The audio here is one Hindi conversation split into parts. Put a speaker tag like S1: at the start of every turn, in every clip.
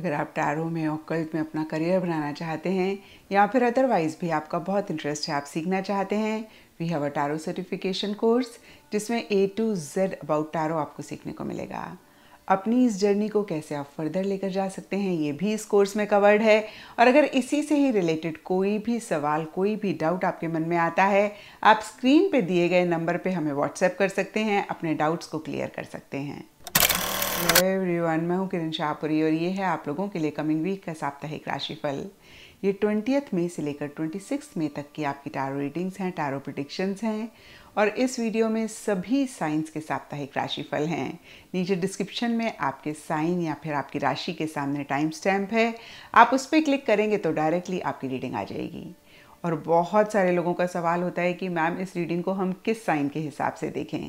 S1: अगर आप टैरो में ओकल्ट में अपना करियर बनाना चाहते हैं या फिर अदरवाइज भी आपका बहुत इंटरेस्ट है आप सीखना चाहते हैं we have a tarot certification course जिसमें A to Z about tarot आपको सीखने को मिलेगा अपनी इस जर्नी को कैसे आप फर्दर लेकर जा सकते हैं ये भी इस कोर्स में कवर्ड है और अगर इसी से ही रिलेटेड कोई भी सवाल कोई भी डाउट आपके मन में आता है आप स्क्रीन पे दिए गए नंबर पे हमें व्हाट्सएप कर सकते हैं अपने डाउट्स को क्लियर कर सकते हैं हेलो एवरीवन मैं हूं किरण शाहपुरी और ये है आप लोगों के लिए कमिंग वीक का साप्ताहिक राशिफल ये ट्वेंटियथ मई से लेकर ट्वेंटी सिक्स मई तक की आपकी टारो रीडिंग्स हैं टारो प्रडिक्शंस हैं और इस वीडियो में सभी साइंस के साप्ताहिक राशिफल हैं नीचे डिस्क्रिप्शन में आपके साइन या फिर आपकी राशि के सामने टाइम स्टैम्प है आप उस पर क्लिक करेंगे तो डायरेक्टली आपकी रीडिंग आ जाएगी और बहुत सारे लोगों का सवाल होता है कि मैम इस रीडिंग को हम किस साइन के हिसाब से देखें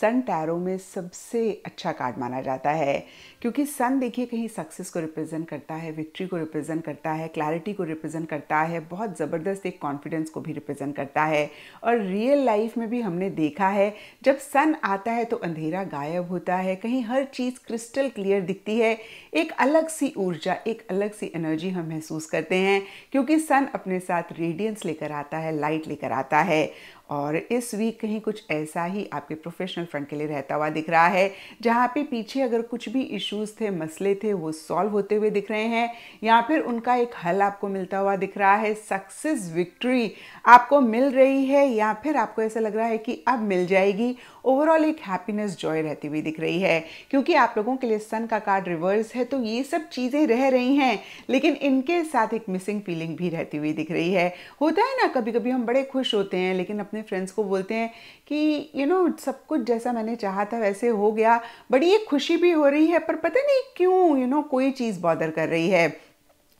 S1: सन टैरो में सबसे अच्छा कार्ड माना जाता है क्योंकि सन देखिए कहीं सक्सेस को रिप्रेजेंट करता है विक्ट्री को रिप्रेजेंट करता है क्लैरिटी को रिप्रेजेंट करता है बहुत ज़बरदस्त एक कॉन्फिडेंस को भी रिप्रेजेंट करता है और रियल लाइफ में भी हमने देखा है जब सन आता है तो अंधेरा गायब होता है कहीं हर चीज़ क्रिस्टल क्लियर दिखती है एक अलग सी ऊर्जा एक अलग सी एनर्जी हम महसूस करते हैं क्योंकि सन अपने साथ रेडियंस लेकर आता है लाइट लेकर आता है और इस वीक कहीं कुछ ऐसा ही आपके प्रोफेशनल फ्रंट के लिए रहता हुआ दिख रहा है जहाँ पे पीछे अगर कुछ भी इश्यूज थे मसले थे वो सॉल्व होते हुए दिख रहे हैं या फिर उनका एक हल आपको मिलता हुआ दिख रहा है सक्सेस विक्ट्री आपको मिल रही है या फिर आपको ऐसा लग रहा है कि अब मिल जाएगी ओवरऑल एक हैप्पीनेस जॉय रहती हुई दिख रही है क्योंकि आप लोगों के लिए सन का कार्ड रिवर्स है तो ये सब चीज़ें रह रही हैं लेकिन इनके साथ एक मिसिंग फीलिंग भी रहती हुई दिख रही है होता है ना कभी कभी हम बड़े खुश होते हैं लेकिन अपने फ्रेंड्स को बोलते हैं कि यू नो सब कुछ जैसा मैंने चाहा था वैसे हो गया बड़ी एक खुशी भी हो रही है पर पता नहीं क्यों यू नो कोई चीज़ बॉदर कर रही है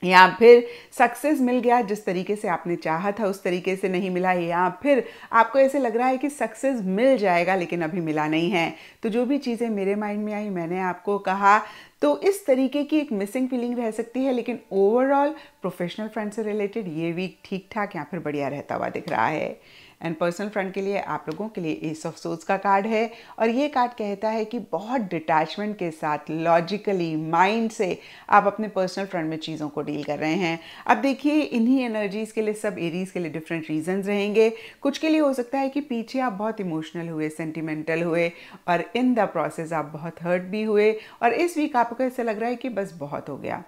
S1: या फिर सक्सेस मिल गया जिस तरीके से आपने चाहा था उस तरीके से नहीं मिला या फिर आपको ऐसे लग रहा है कि सक्सेस मिल जाएगा लेकिन अभी मिला नहीं है तो जो भी चीज़ें मेरे माइंड में आई मैंने आपको कहा तो इस तरीके की एक मिसिंग फीलिंग रह सकती है लेकिन ओवरऑल प्रोफेशनल फ्रेंड से रिलेटेड ये वीक ठीक ठाक या फिर बढ़िया रहता हुआ दिख रहा है एंड पर्सनल फ्रेंड के लिए आप लोगों के लिए एस ऑफ सोर्स का कार्ड है और ये कार्ड कहता है कि बहुत डिटैचमेंट के साथ लॉजिकली माइंड से आप अपने पर्सनल फ्रेंड में चीज़ों को डील कर रहे हैं अब देखिए इन्हीं एनर्जीज़ के लिए सब एरीज़ के लिए डिफरेंट रीजन रहेंगे कुछ के लिए हो सकता है कि पीछे आप बहुत इमोशनल हुए सेंटिमेंटल हुए और इन द प्रोसेस आप बहुत हर्ट भी हुए और इस वीक आपको ऐसा लग रहा है कि बस बहुत हो गया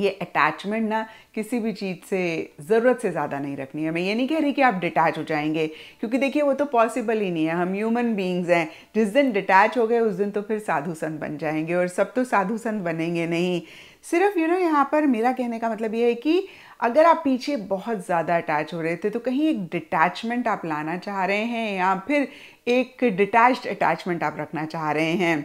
S1: ये अटैचमेंट ना किसी भी चीज़ से ज़रूरत से ज़्यादा नहीं रखनी है मैं ये नहीं कह रही कि आप डिटैच हो जाएंगे क्योंकि देखिए वो तो पॉसिबल ही नहीं है हम ह्यूमन बींग्स हैं जिस दिन डिटैच हो गए उस दिन तो फिर साधु संत बन जाएंगे और सब तो साधु संत बनेंगे नहीं सिर्फ यू नो यहाँ पर मेरा कहने का मतलब ये है कि अगर आप पीछे बहुत ज़्यादा अटैच हो रहे थे तो कहीं एक डिटैचमेंट आप लाना चाह रहे हैं या फिर एक डिटैच्ड अटैचमेंट आप रखना चाह रहे हैं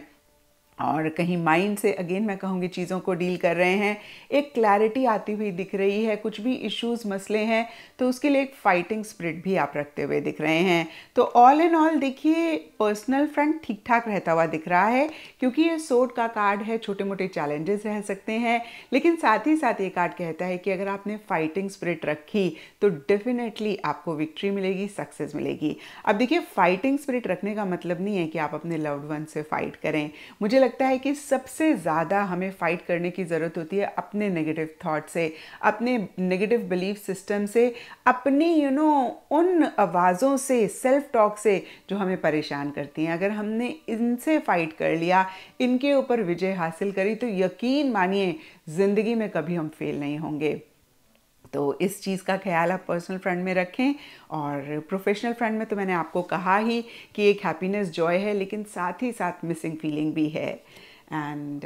S1: और कहीं माइंड से अगेन मैं कहूँगी चीज़ों को डील कर रहे हैं एक क्लैरिटी आती हुई दिख रही है कुछ भी इश्यूज मसले हैं तो उसके लिए एक फाइटिंग स्प्रिट भी आप रखते हुए दिख रहे हैं तो ऑल एंड ऑल देखिए पर्सनल फ्रंट ठीक ठाक रहता हुआ दिख रहा है क्योंकि ये सोट का कार्ड है छोटे मोटे चैलेंजेस रह सकते हैं लेकिन साथ ही साथ ये कार्ड कहता है कि अगर आपने फाइटिंग स्प्रिट रखी तो डेफिनेटली आपको विक्ट्री मिलेगी सक्सेस मिलेगी अब देखिए फाइटिंग स्प्रिट रखने का मतलब नहीं है कि आप अपने लव्ड वन से फाइट करें मुझे लगता है कि सबसे ज़्यादा हमें फ़ाइट करने की ज़रूरत होती है अपने नेगेटिव थाट से अपने नेगेटिव बिलीफ सिस्टम से अपनी यू you नो know, उन आवाज़ों से सेल्फ टॉक से जो हमें परेशान करती हैं अगर हमने इनसे फ़ाइट कर लिया इनके ऊपर विजय हासिल करी तो यकीन मानिए ज़िंदगी में कभी हम फेल नहीं होंगे तो इस चीज़ का ख्याल आप पर्सनल फ्रंट में रखें और प्रोफेशनल फ्रंट में तो मैंने आपको कहा ही कि एक हैप्पीनेस जॉय है लेकिन साथ ही साथ मिसिंग फीलिंग भी है एंड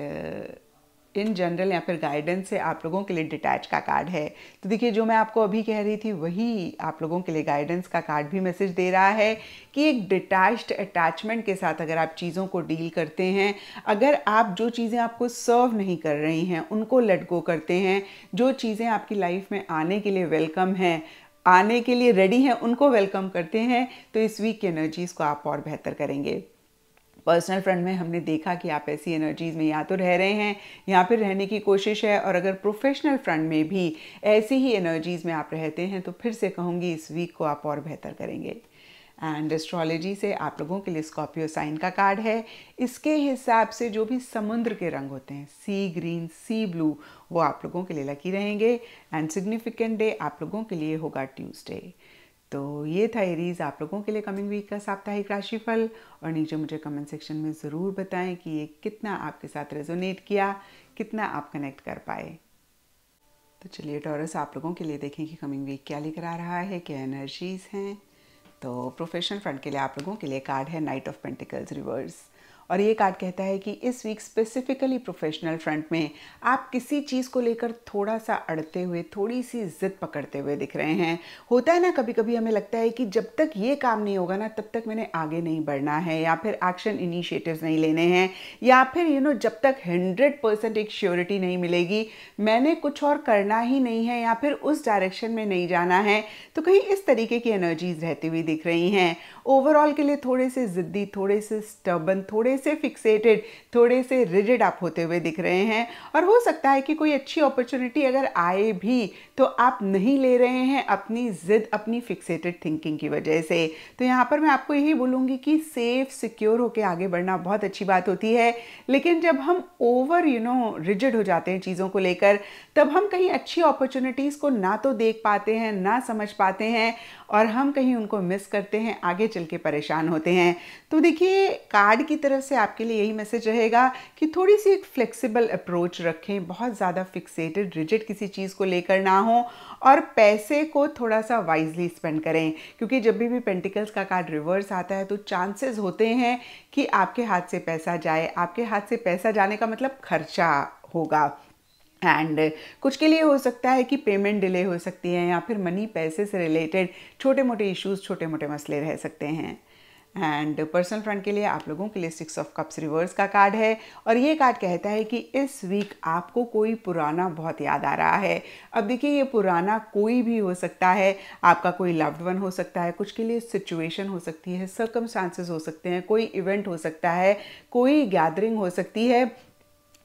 S1: इन जनरल या फिर गाइडेंस से आप लोगों के लिए डिटैच का कार्ड है तो देखिए जो मैं आपको अभी कह रही थी वही आप लोगों के लिए गाइडेंस का कार्ड भी मैसेज दे रहा है कि एक डिटैच्ड अटैचमेंट के साथ अगर आप चीज़ों को डील करते हैं अगर आप जो चीज़ें आपको सर्व नहीं कर रही हैं उनको लेट गो करते हैं जो चीज़ें आपकी लाइफ में आने के लिए वेलकम हैं आने के लिए रेडी हैं उनको वेलकम करते हैं तो इस वीक की एनर्जीज़ को आप और बेहतर करेंगे पर्सनल फ्रंट में हमने देखा कि आप ऐसी एनर्जीज़ में या तो रह रहे हैं या फिर रहने की कोशिश है और अगर प्रोफेशनल फ्रंट में भी ऐसी ही एनर्जीज़ में आप रहते हैं तो फिर से कहूँगी इस वीक को आप और बेहतर करेंगे एंड एस्ट्रोलॉजी से आप लोगों के लिए स्कॉर्पियो साइन का कार्ड है इसके हिसाब से जो भी समुद्र के रंग होते हैं सी ग्रीन सी ब्लू वो आप लोगों के लिए लकी रहेंगे एंड सिग्निफिकेंट डे आप लोगों के लिए होगा ट्यूसडे तो ये था एरीज आप लोगों के लिए कमिंग वीक का साप्ताहिक राशिफल और नीचे मुझे कमेंट सेक्शन में ज़रूर बताएं कि ये कितना आपके साथ रेजोनेट किया कितना आप कनेक्ट कर पाए तो चलिए टॉरस आप लोगों के लिए देखें कि कमिंग वीक क्या लेकर आ रहा है क्या एनर्जीज हैं तो प्रोफेशनल फ्रंट के लिए आप लोगों के लिए कार्ड है नाइट ऑफ पेंटिकल्स रिवर्स और ये कार्ड कहता है कि इस वीक स्पेसिफिकली प्रोफेशनल फ्रंट में आप किसी चीज़ को लेकर थोड़ा सा अड़ते हुए थोड़ी सी जिद पकड़ते हुए दिख रहे हैं होता है ना कभी कभी हमें लगता है कि जब तक ये काम नहीं होगा ना तब तक मैंने आगे नहीं बढ़ना है या फिर एक्शन इनिशिएटिव नहीं लेने हैं या फिर यू नो जब तक हंड्रेड परसेंट एक श्योरिटी नहीं मिलेगी मैंने कुछ और करना ही नहीं है या फिर उस डायरेक्शन में नहीं जाना है तो कहीं इस तरीके की एनर्जीज रहती हुई दिख रही हैं ओवरऑल के लिए थोड़े से ज़िद्दी थोड़े से स्टबन थोड़े से फिक्सेटेड थोड़े से रिजिड आप होते हुए दिख रहे हैं और हो सकता है कि कोई अच्छी अपॉर्चुनिटी अगर आए भी तो आप नहीं ले रहे हैं अपनी ज़िद अपनी फिक्सेटेड थिंकिंग की वजह से तो यहाँ पर मैं आपको यही बोलूँगी कि सेफ सिक्योर होकर आगे बढ़ना बहुत अच्छी बात होती है लेकिन जब हम ओवर यू नो रिजिड हो जाते हैं चीज़ों को लेकर तब हम कहीं अच्छी अपॉर्चुनिटीज़ को ना तो देख पाते हैं ना समझ पाते हैं और हम कहीं उनको मिस करते हैं आगे चल के परेशान होते हैं तो देखिए कार्ड की तरफ से आपके लिए यही मैसेज रहेगा कि थोड़ी सी एक फ्लेक्सिबल अप्रोच रखें बहुत ज़्यादा फिक्सेटेड रिजिड किसी चीज़ को लेकर ना हो और पैसे को थोड़ा सा वाइजली स्पेंड करें क्योंकि जब भी भी पेंटिकल्स का कार्ड रिवर्स आता है तो चांसेस होते हैं कि आपके हाथ से पैसा जाए आपके हाथ से पैसा जाने का मतलब खर्चा होगा एंड कुछ के लिए हो सकता है कि पेमेंट डिले हो सकती है या फिर मनी पैसे से रिलेटेड छोटे मोटे इश्यूज़ छोटे मोटे मसले रह सकते हैं एंड पर्सनल फ्रंट के लिए आप लोगों के लिए सिक्स ऑफ कप्स रिवर्स का कार्ड है और ये कार्ड कहता है कि इस वीक आपको कोई पुराना बहुत याद आ रहा है अब देखिए ये पुराना कोई भी हो सकता है आपका कोई लव्ड वन हो सकता है कुछ के लिए सिचुएशन हो सकती है सर्कमस्टांसेस हो सकते हैं कोई इवेंट हो सकता है कोई गैदरिंग हो सकती है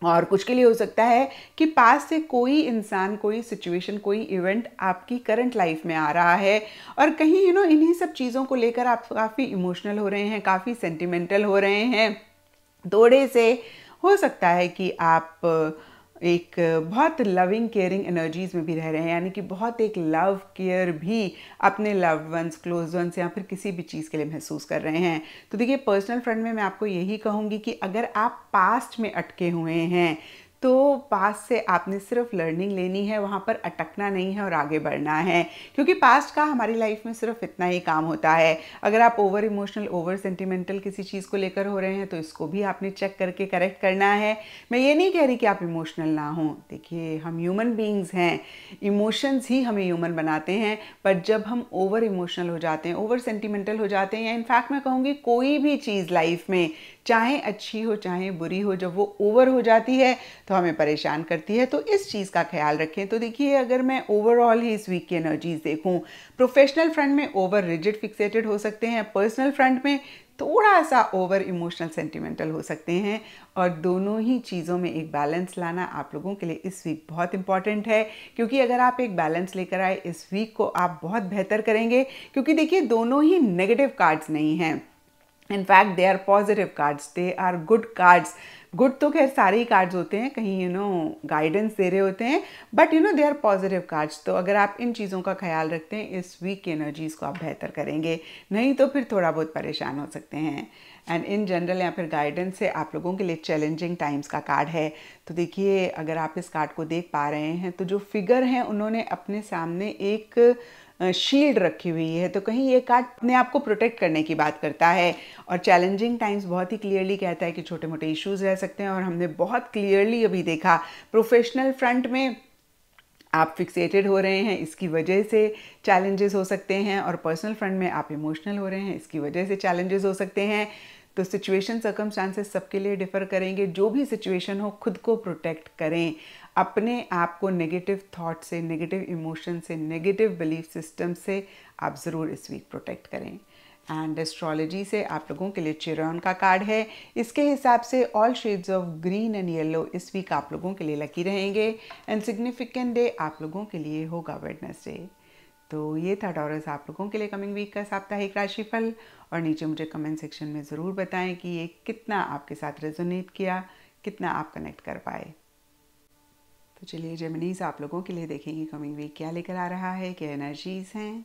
S1: और कुछ के लिए हो सकता है कि पास से कोई इंसान कोई सिचुएशन कोई इवेंट आपकी करंट लाइफ में आ रहा है और कहीं यू नो इन्हीं सब चीज़ों को लेकर आप काफ़ी इमोशनल हो रहे हैं काफ़ी सेंटिमेंटल हो रहे हैं थोड़े से हो सकता है कि आप एक बहुत लविंग केयरिंग एनर्जीज़ में भी रह रहे हैं यानी कि बहुत एक लव केयर भी अपने लव वंस क्लोज वंस या फिर किसी भी चीज़ के लिए महसूस कर रहे हैं तो देखिए पर्सनल फ्रंट में मैं आपको यही कहूँगी कि अगर आप पास्ट में अटके हुए हैं तो पास से आपने सिर्फ लर्निंग लेनी है वहाँ पर अटकना नहीं है और आगे बढ़ना है क्योंकि पास्ट का हमारी लाइफ में सिर्फ इतना ही काम होता है अगर आप ओवर इमोशनल ओवर सेंटिमेंटल किसी चीज़ को लेकर हो रहे हैं तो इसको भी आपने चेक करके करेक्ट करना है मैं ये नहीं कह रही कि आप इमोशनल ना हों देखिए हम ह्यूमन बींग्स हैं इमोशंस ही हमें ह्यूमन बनाते हैं पर जब हम ओवर इमोशनल हो जाते हैं ओवर सेंटिमेंटल हो जाते हैं या इनफैक्ट मैं कहूँगी कोई भी चीज़ लाइफ में चाहे अच्छी हो चाहे बुरी हो जब वो ओवर हो जाती है तो तो हमें परेशान करती है तो इस चीज़ का ख्याल रखें तो देखिए अगर मैं ओवरऑल ही इस वीक की एनर्जीज देखूं प्रोफेशनल फ्रंट में ओवर रिजिड फिक्सेटेड हो सकते हैं पर्सनल फ्रंट में थोड़ा सा ओवर इमोशनल सेंटिमेंटल हो सकते हैं और दोनों ही चीज़ों में एक बैलेंस लाना आप लोगों के लिए इस वीक बहुत इंपॉर्टेंट है क्योंकि अगर आप एक बैलेंस लेकर आए इस वीक को आप बहुत बेहतर करेंगे क्योंकि देखिए दोनों ही नेगेटिव कार्ड्स नहीं हैं in fact they are positive cards they are good cards good तो खैर सारे ही कार्ड्स होते हैं कहीं यू नो गाइडेंस दे रहे होते हैं but you know they are positive cards तो अगर आप इन चीज़ों का ख्याल रखते हैं इस वीक की एनर्जीज़ को आप बेहतर करेंगे नहीं तो फिर थोड़ा बहुत परेशान हो सकते हैं एंड इन जनरल या फिर गाइडेंस से आप लोगों के लिए चैलेंजिंग टाइम्स का कार्ड है तो देखिए अगर आप इस कार्ड को देख पा रहे हैं तो जो फिगर हैं उन्होंने अपने सामने एक शील्ड रखी हुई है तो कहीं ये कार्ड अपने आप को प्रोटेक्ट करने की बात करता है और चैलेंजिंग टाइम्स बहुत ही क्लियरली कहता है कि छोटे मोटे इश्यूज रह सकते हैं और हमने बहुत क्लियरली अभी देखा प्रोफेशनल फ्रंट में आप फिक्सेटेड हो रहे हैं इसकी वजह से चैलेंजेस हो सकते हैं और पर्सनल फ्रंट में आप इमोशनल हो रहे हैं इसकी वजह से चैलेंजेस हो सकते हैं तो सिचुएशन सर्कमस्टांसेस सबके लिए डिफ़र करेंगे जो भी सिचुएशन हो खुद को प्रोटेक्ट करें अपने आप को नेगेटिव थॉट से नेगेटिव इमोशन से नेगेटिव बिलीफ सिस्टम से आप ज़रूर इस वीक प्रोटेक्ट करें एंड एस्ट्रोलॉजी से आप लोगों के लिए चिरौन का कार्ड है इसके हिसाब से all shades of green and yellow इस वीक आप लोगों के लिए लकी रहेंगे एंड सिग्निफिकेंट डे आप लोगों के लिए होगा वेडनेसडे तो ये था टॉरस आप लोगों के लिए कमिंग वीक का साप्ताहिक राशिफल और नीचे मुझे कमेंट सेक्शन में ज़रूर बताएं कि ये कितना आपके साथ रेजोनेट किया कितना आप कनेक्ट कर पाए तो चलिए जेमिनीज आप लोगों के लिए देखेंगे कमिंग वीक क्या लेकर आ रहा है क्या एनर्जीज हैं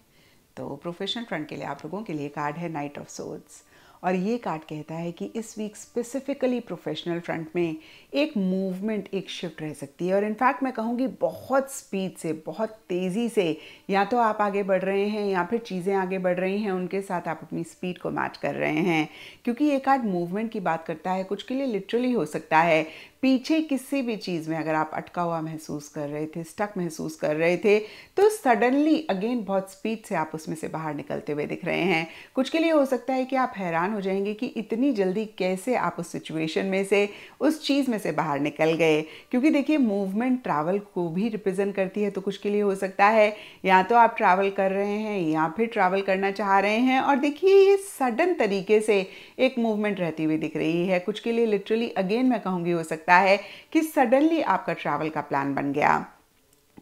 S1: तो प्रोफेशनल फ्रंट के लिए आप लोगों के लिए कार्ड है नाइट ऑफ सोर्ड्स और ये कार्ड कहता है कि इस वीक स्पेसिफिकली प्रोफेशनल फ्रंट में एक मूवमेंट एक शिफ्ट रह सकती है और इनफैक्ट मैं कहूँगी बहुत स्पीड से बहुत तेज़ी से या तो आप आगे बढ़ रहे हैं या फिर चीज़ें आगे बढ़ रही हैं उनके साथ आप अपनी स्पीड को मैच कर रहे हैं क्योंकि ये कार्ड मूवमेंट की बात करता है कुछ के लिए लिटरली हो सकता है पीछे किसी भी चीज़ में अगर आप अटका हुआ महसूस कर रहे थे स्टक महसूस कर रहे थे तो सडनली अगेन बहुत स्पीड से आप उसमें से बाहर निकलते हुए दिख रहे हैं कुछ के लिए हो सकता है कि आप हैरान हो जाएंगे कि इतनी जल्दी कैसे आप उस सिचुएशन में से उस चीज़ में से बाहर निकल गए क्योंकि देखिए मूवमेंट ट्रैवल को भी रिप्रेजेंट करती है तो कुछ के लिए हो सकता है या तो आप ट्रैवल कर रहे हैं या फिर ट्रैवल करना चाह रहे हैं और देखिए ये सडन तरीके से एक मूवमेंट रहती हुई दिख रही है कुछ के लिए लिटरली अगेन मैं कहूँगी हो सकता सकता है कि सडनली आपका ट्रैवल का प्लान बन गया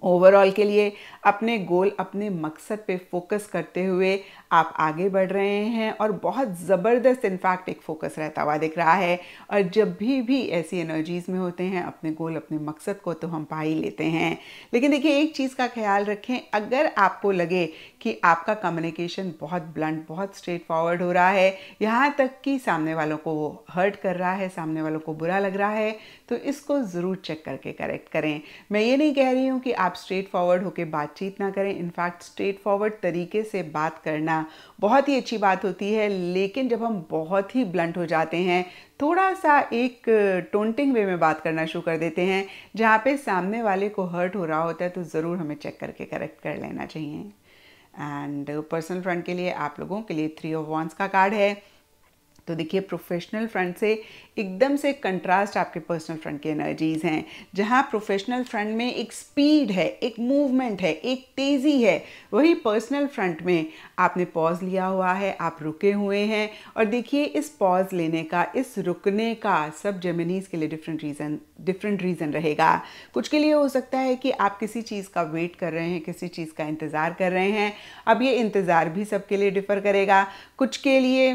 S1: ओवरऑल के लिए अपने गोल अपने मकसद पे फोकस करते हुए आप आगे बढ़ रहे हैं और बहुत ज़बरदस्त इनफैक्ट एक फोकस रहता हुआ दिख रहा है और जब भी भी ऐसी एनर्जीज़ में होते हैं अपने गोल अपने मकसद को तो हम पा ही लेते हैं लेकिन देखिए एक चीज़ का ख्याल रखें अगर आपको लगे कि आपका कम्युनिकेशन बहुत ब्लंट बहुत स्ट्रेट फॉरवर्ड हो रहा है यहाँ तक कि सामने वालों को हर्ट कर रहा है सामने वालों को बुरा लग रहा है तो इसको ज़रूर चेक करके करेक्ट करें मैं ये नहीं कह रही हूँ कि आप स्ट्रेट फॉरवर्ड होकर बातचीत ना करें इनफैक्ट स्ट्रेट फॉरवर्ड तरीके से बात करना बहुत ही अच्छी बात होती है लेकिन जब हम बहुत ही ब्लंट हो जाते हैं थोड़ा सा एक टोंटिंग वे में बात करना शुरू कर देते हैं जहाँ पे सामने वाले को हर्ट हो रहा होता है तो ज़रूर हमें चेक करके करेक्ट कर लेना चाहिए एंड पर्सनल फ्रंट के लिए आप लोगों के लिए थ्री ऑफ वॉन्स का कार्ड है तो देखिए प्रोफेशनल फ्रंट से एकदम से कंट्रास्ट आपके पर्सनल फ्रंट की एनर्जीज हैं जहाँ प्रोफेशनल फ्रंट में एक स्पीड है एक मूवमेंट है एक तेज़ी है वही पर्सनल फ्रंट में आपने पॉज लिया हुआ है आप रुके हुए हैं और देखिए इस पॉज लेने का इस रुकने का सब जेमिनीज के लिए डिफरेंट रीज़न डिफरेंट रीज़न रहेगा कुछ के लिए हो सकता है कि आप किसी चीज़ का वेट कर रहे हैं किसी चीज़ का इंतज़ार कर रहे हैं अब ये इंतज़ार भी सबके लिए डिफ़र करेगा कुछ के लिए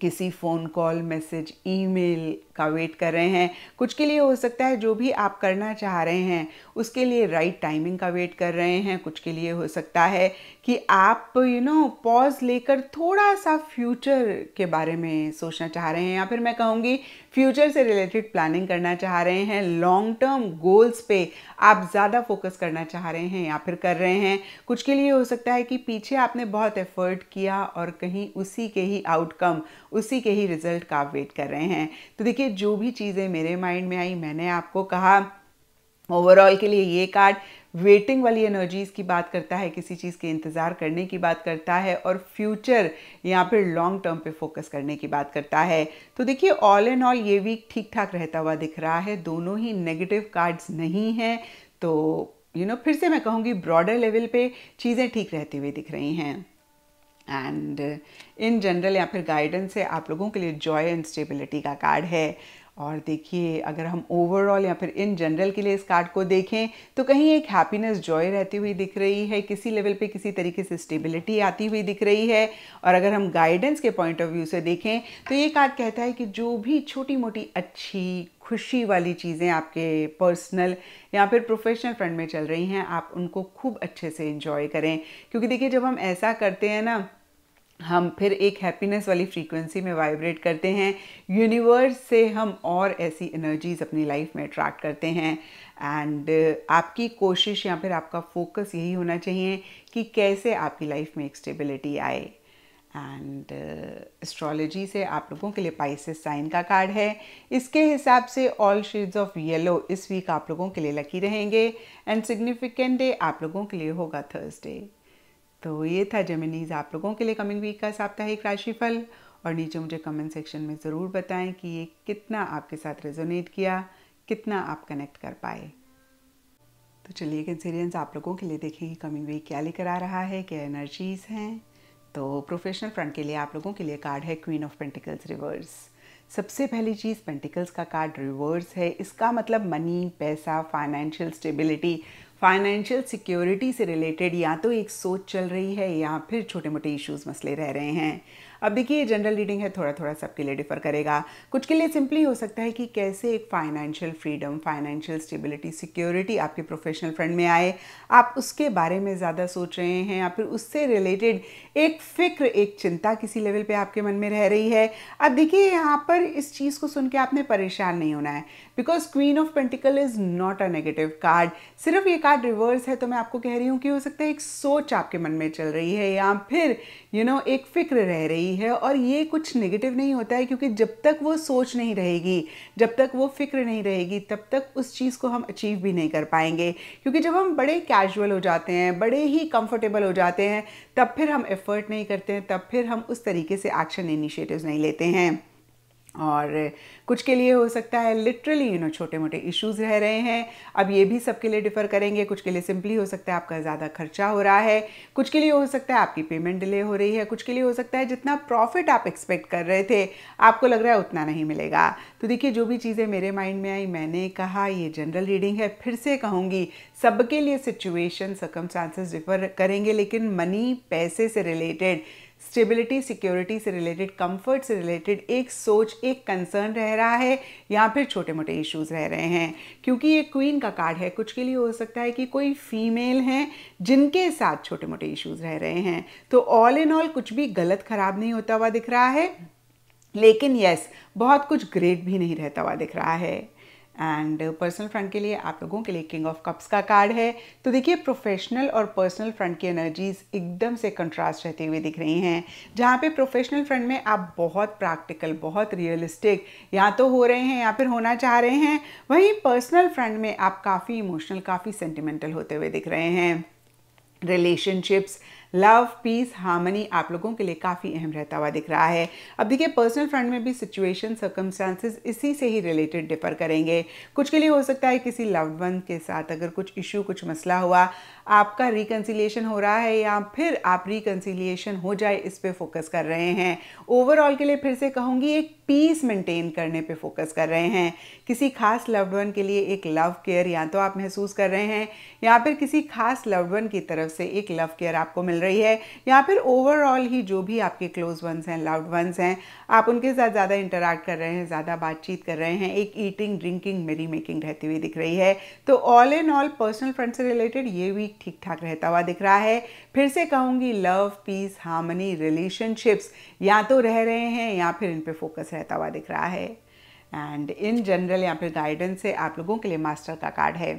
S1: किसी फ़ोन कॉल मैसेज ईमेल का वेट कर रहे हैं कुछ के लिए हो सकता है जो भी आप करना चाह रहे हैं उसके लिए राइट टाइमिंग का वेट कर रहे हैं कुछ के लिए हो सकता है कि आप यू नो पॉज लेकर थोड़ा सा फ्यूचर के बारे में सोचना चाह रहे हैं या फिर मैं कहूँगी फ्यूचर से रिलेटेड प्लानिंग करना चाह रहे हैं लॉन्ग टर्म गोल्स पे आप ज़्यादा फोकस करना चाह रहे हैं या फिर कर रहे हैं कुछ के लिए हो सकता है कि पीछे आपने बहुत एफर्ट किया और कहीं उसी के ही आउटकम उसी के ही रिजल्ट का आप वेट कर रहे हैं तो देखिए जो भी चीज़ें मेरे माइंड में आई मैंने आपको कहा ओवरऑल के लिए ये कार्ड वेटिंग वाली एनर्जीज़ की बात करता है किसी चीज़ के इंतज़ार करने की बात करता है और फ्यूचर या फिर लॉन्ग टर्म पे फोकस करने की बात करता है तो देखिए ऑल एंड ऑल ये वीक ठीक ठाक रहता हुआ दिख रहा है दोनों ही नेगेटिव कार्ड्स नहीं हैं तो यू you नो know, फिर से मैं कहूँगी ब्रॉडर लेवल पे चीज़ें ठीक रहती हुई दिख रही हैं एंड इन जनरल या फिर गाइडेंस है आप लोगों के लिए जॉय एंड स्टेबिलिटी का कार्ड है और देखिए अगर हम ओवरऑल या फिर इन जनरल के लिए इस कार्ड को देखें तो कहीं एक हैप्पीनेस जॉय रहती हुई दिख रही है किसी लेवल पे किसी तरीके से स्टेबिलिटी आती हुई दिख रही है और अगर हम गाइडेंस के पॉइंट ऑफ व्यू से देखें तो ये कार्ड कहता है कि जो भी छोटी मोटी अच्छी खुशी वाली चीज़ें आपके पर्सनल या फिर प्रोफेशनल फ्रंट में चल रही हैं आप उनको खूब अच्छे से इन्जॉय करें क्योंकि देखिए जब हम ऐसा करते हैं ना हम फिर एक हैप्पीनेस वाली फ्रीक्वेंसी में वाइब्रेट करते हैं यूनिवर्स से हम और ऐसी एनर्जीज अपनी लाइफ में अट्रैक्ट करते हैं एंड uh, आपकी कोशिश या फिर आपका फोकस यही होना चाहिए कि कैसे आपकी लाइफ में एक स्टेबिलिटी आए एंड एस्ट्रोलॉजी uh, से आप लोगों के लिए पाइसिस साइन का कार्ड है इसके हिसाब से ऑल शेड्स ऑफ येलो इस वीक आप लोगों के लिए लकी रहेंगे एंड सिग्निफिकेंट डे आप लोगों के लिए होगा थर्सडे तो ये था जेमिनीज आप लोगों के लिए कमिंग वीक का साप्ताहिक राशिफल और नीचे मुझे कमेंट सेक्शन में ज़रूर बताएं कि ये कितना आपके साथ रेजोनेट किया कितना आप कनेक्ट कर पाए तो चलिए कंसीरियंस आप लोगों के लिए देखेंगे कमिंग वीक क्या लेकर आ रहा है क्या एनर्जीज हैं तो प्रोफेशनल फ्रंट के लिए आप लोगों के लिए कार्ड है क्वीन ऑफ पेंटिकल्स रिवर्स सबसे पहली चीज़ पेंटिकल्स का कार्ड रिवर्स है इसका मतलब मनी पैसा फाइनेंशियल स्टेबिलिटी फाइनेंशियल सिक्योरिटी से रिलेटेड या तो एक सोच चल रही है या फिर छोटे मोटे इश्यूज मसले रह रहे हैं अब देखिए ये जनरल रीडिंग है थोड़ा थोड़ा सबके लिए डिफर करेगा कुछ के लिए सिंपली हो सकता है कि कैसे एक financial freedom financial stability security आपके प्रोफेशनल फ्रेंड में आए आप उसके बारे में ज़्यादा सोच रहे हैं या फिर उससे रिलेटेड एक फिक्र एक चिंता किसी लेवल पर आपके मन में रह रही है अब देखिए यहाँ पर इस चीज़ को सुन के आपने परेशान नहीं होना है because queen of pentacle is not a negative card सिर्फ ये कार्ड रिवर्स है तो मैं आपको कह रही हूँ कि हो सकता है एक सोच आपके मन में चल रही है या फिर यू you नो know, एक फिक्र रह रही रही है और ये कुछ नेगेटिव नहीं होता है क्योंकि जब तक वो सोच नहीं रहेगी जब तक वो फिक्र नहीं रहेगी तब तक उस चीज़ को हम अचीव भी नहीं कर पाएंगे क्योंकि जब हम बड़े कैजुअल हो जाते हैं बड़े ही कंफर्टेबल हो जाते हैं तब फिर हम एफ़र्ट नहीं करते हैं तब फिर हम उस तरीके से एक्शन इनिशिएटिव नहीं लेते हैं और कुछ के लिए हो सकता है लिटरली यू नो छोटे मोटे इश्यूज रह रहे हैं अब ये भी सबके लिए डिफ़र करेंगे कुछ के लिए सिंपली हो सकता है आपका ज़्यादा खर्चा हो रहा है कुछ के लिए हो सकता है आपकी पेमेंट डिले हो रही है कुछ के लिए हो सकता है जितना प्रॉफिट आप एक्सपेक्ट कर रहे थे आपको लग रहा है उतना नहीं मिलेगा तो देखिए जो भी चीज़ें मेरे माइंड में आई मैंने कहा ये जनरल रीडिंग है फिर से कहूँगी सबके लिए सिचुएशन सकम डिफ़र करेंगे लेकिन मनी पैसे से रिलेटेड स्टेबिलिटी सिक्योरिटी से रिलेटेड कंफर्ट से रिलेटेड एक सोच एक कंसर्न रह रहा है या फिर छोटे मोटे इश्यूज रह रहे हैं क्योंकि ये क्वीन का कार्ड है कुछ के लिए हो सकता है कि कोई फीमेल हैं जिनके साथ छोटे मोटे इश्यूज रह रहे हैं तो ऑल इन ऑल कुछ भी गलत खराब नहीं होता हुआ दिख रहा है लेकिन यस बहुत कुछ ग्रेट भी नहीं रहता हुआ दिख रहा है एंड पर्सनल फ्रंट के लिए आप लोगों के लिए किंग ऑफ कप्स का कार्ड है तो देखिए प्रोफेशनल और पर्सनल फ्रंट की एनर्जीज एकदम से कंट्रास्ट रहती हुई दिख रही हैं जहाँ पे प्रोफेशनल फ्रंट में आप बहुत प्रैक्टिकल बहुत रियलिस्टिक या तो हो रहे हैं या फिर होना चाह रहे हैं वहीं पर्सनल फ्रंट में आप काफ़ी इमोशनल काफ़ी सेंटिमेंटल होते हुए दिख रहे हैं रिलेशनशिप्स लव पीस हार्मनी आप लोगों के लिए काफ़ी अहम रहता हुआ दिख रहा है अब देखिए पर्सनल फ्रंट में भी सिचुएशन सर्कमस्टांसिस इसी से ही रिलेटेड डिफर करेंगे कुछ के लिए हो सकता है किसी लव्ड वन के साथ अगर कुछ इशू कुछ मसला हुआ आपका रिकन्सिलियेशन हो रहा है या फिर आप रिकन्सिलियेशन हो जाए इस पर फोकस कर रहे हैं ओवरऑल के लिए फिर से कहूँगी एक पीस मेंटेन करने पे फोकस कर रहे हैं किसी खास लव्ड वन के लिए एक लव केयर या तो आप महसूस कर रहे हैं या फिर किसी खास लव्ड वन की तरफ से एक लव केयर आपको मिल रही है या फिर ओवरऑल ही जो भी आपके क्लोज वंस हैं लव्ड वंस हैं आप उनके साथ ज़्यादा इंटरेक्ट कर रहे हैं ज़्यादा बातचीत कर रहे हैं एक ईटिंग ड्रिंकिंग मेरी मेकिंग रहती हुई दिख रही है तो all and all personal front से रिलेटेड ये भी ठीक ठाक रहता हुआ दिख रहा है फिर से कहूंगी लव पीस हार्मनी रिलेशनशिप्स या तो रह रहे हैं या फिर इन पे फोकस रहता हुआ दिख रहा है एंड इन जनरल या फिर गाइडेंस से आप लोगों के लिए मास्टर का कार्ड है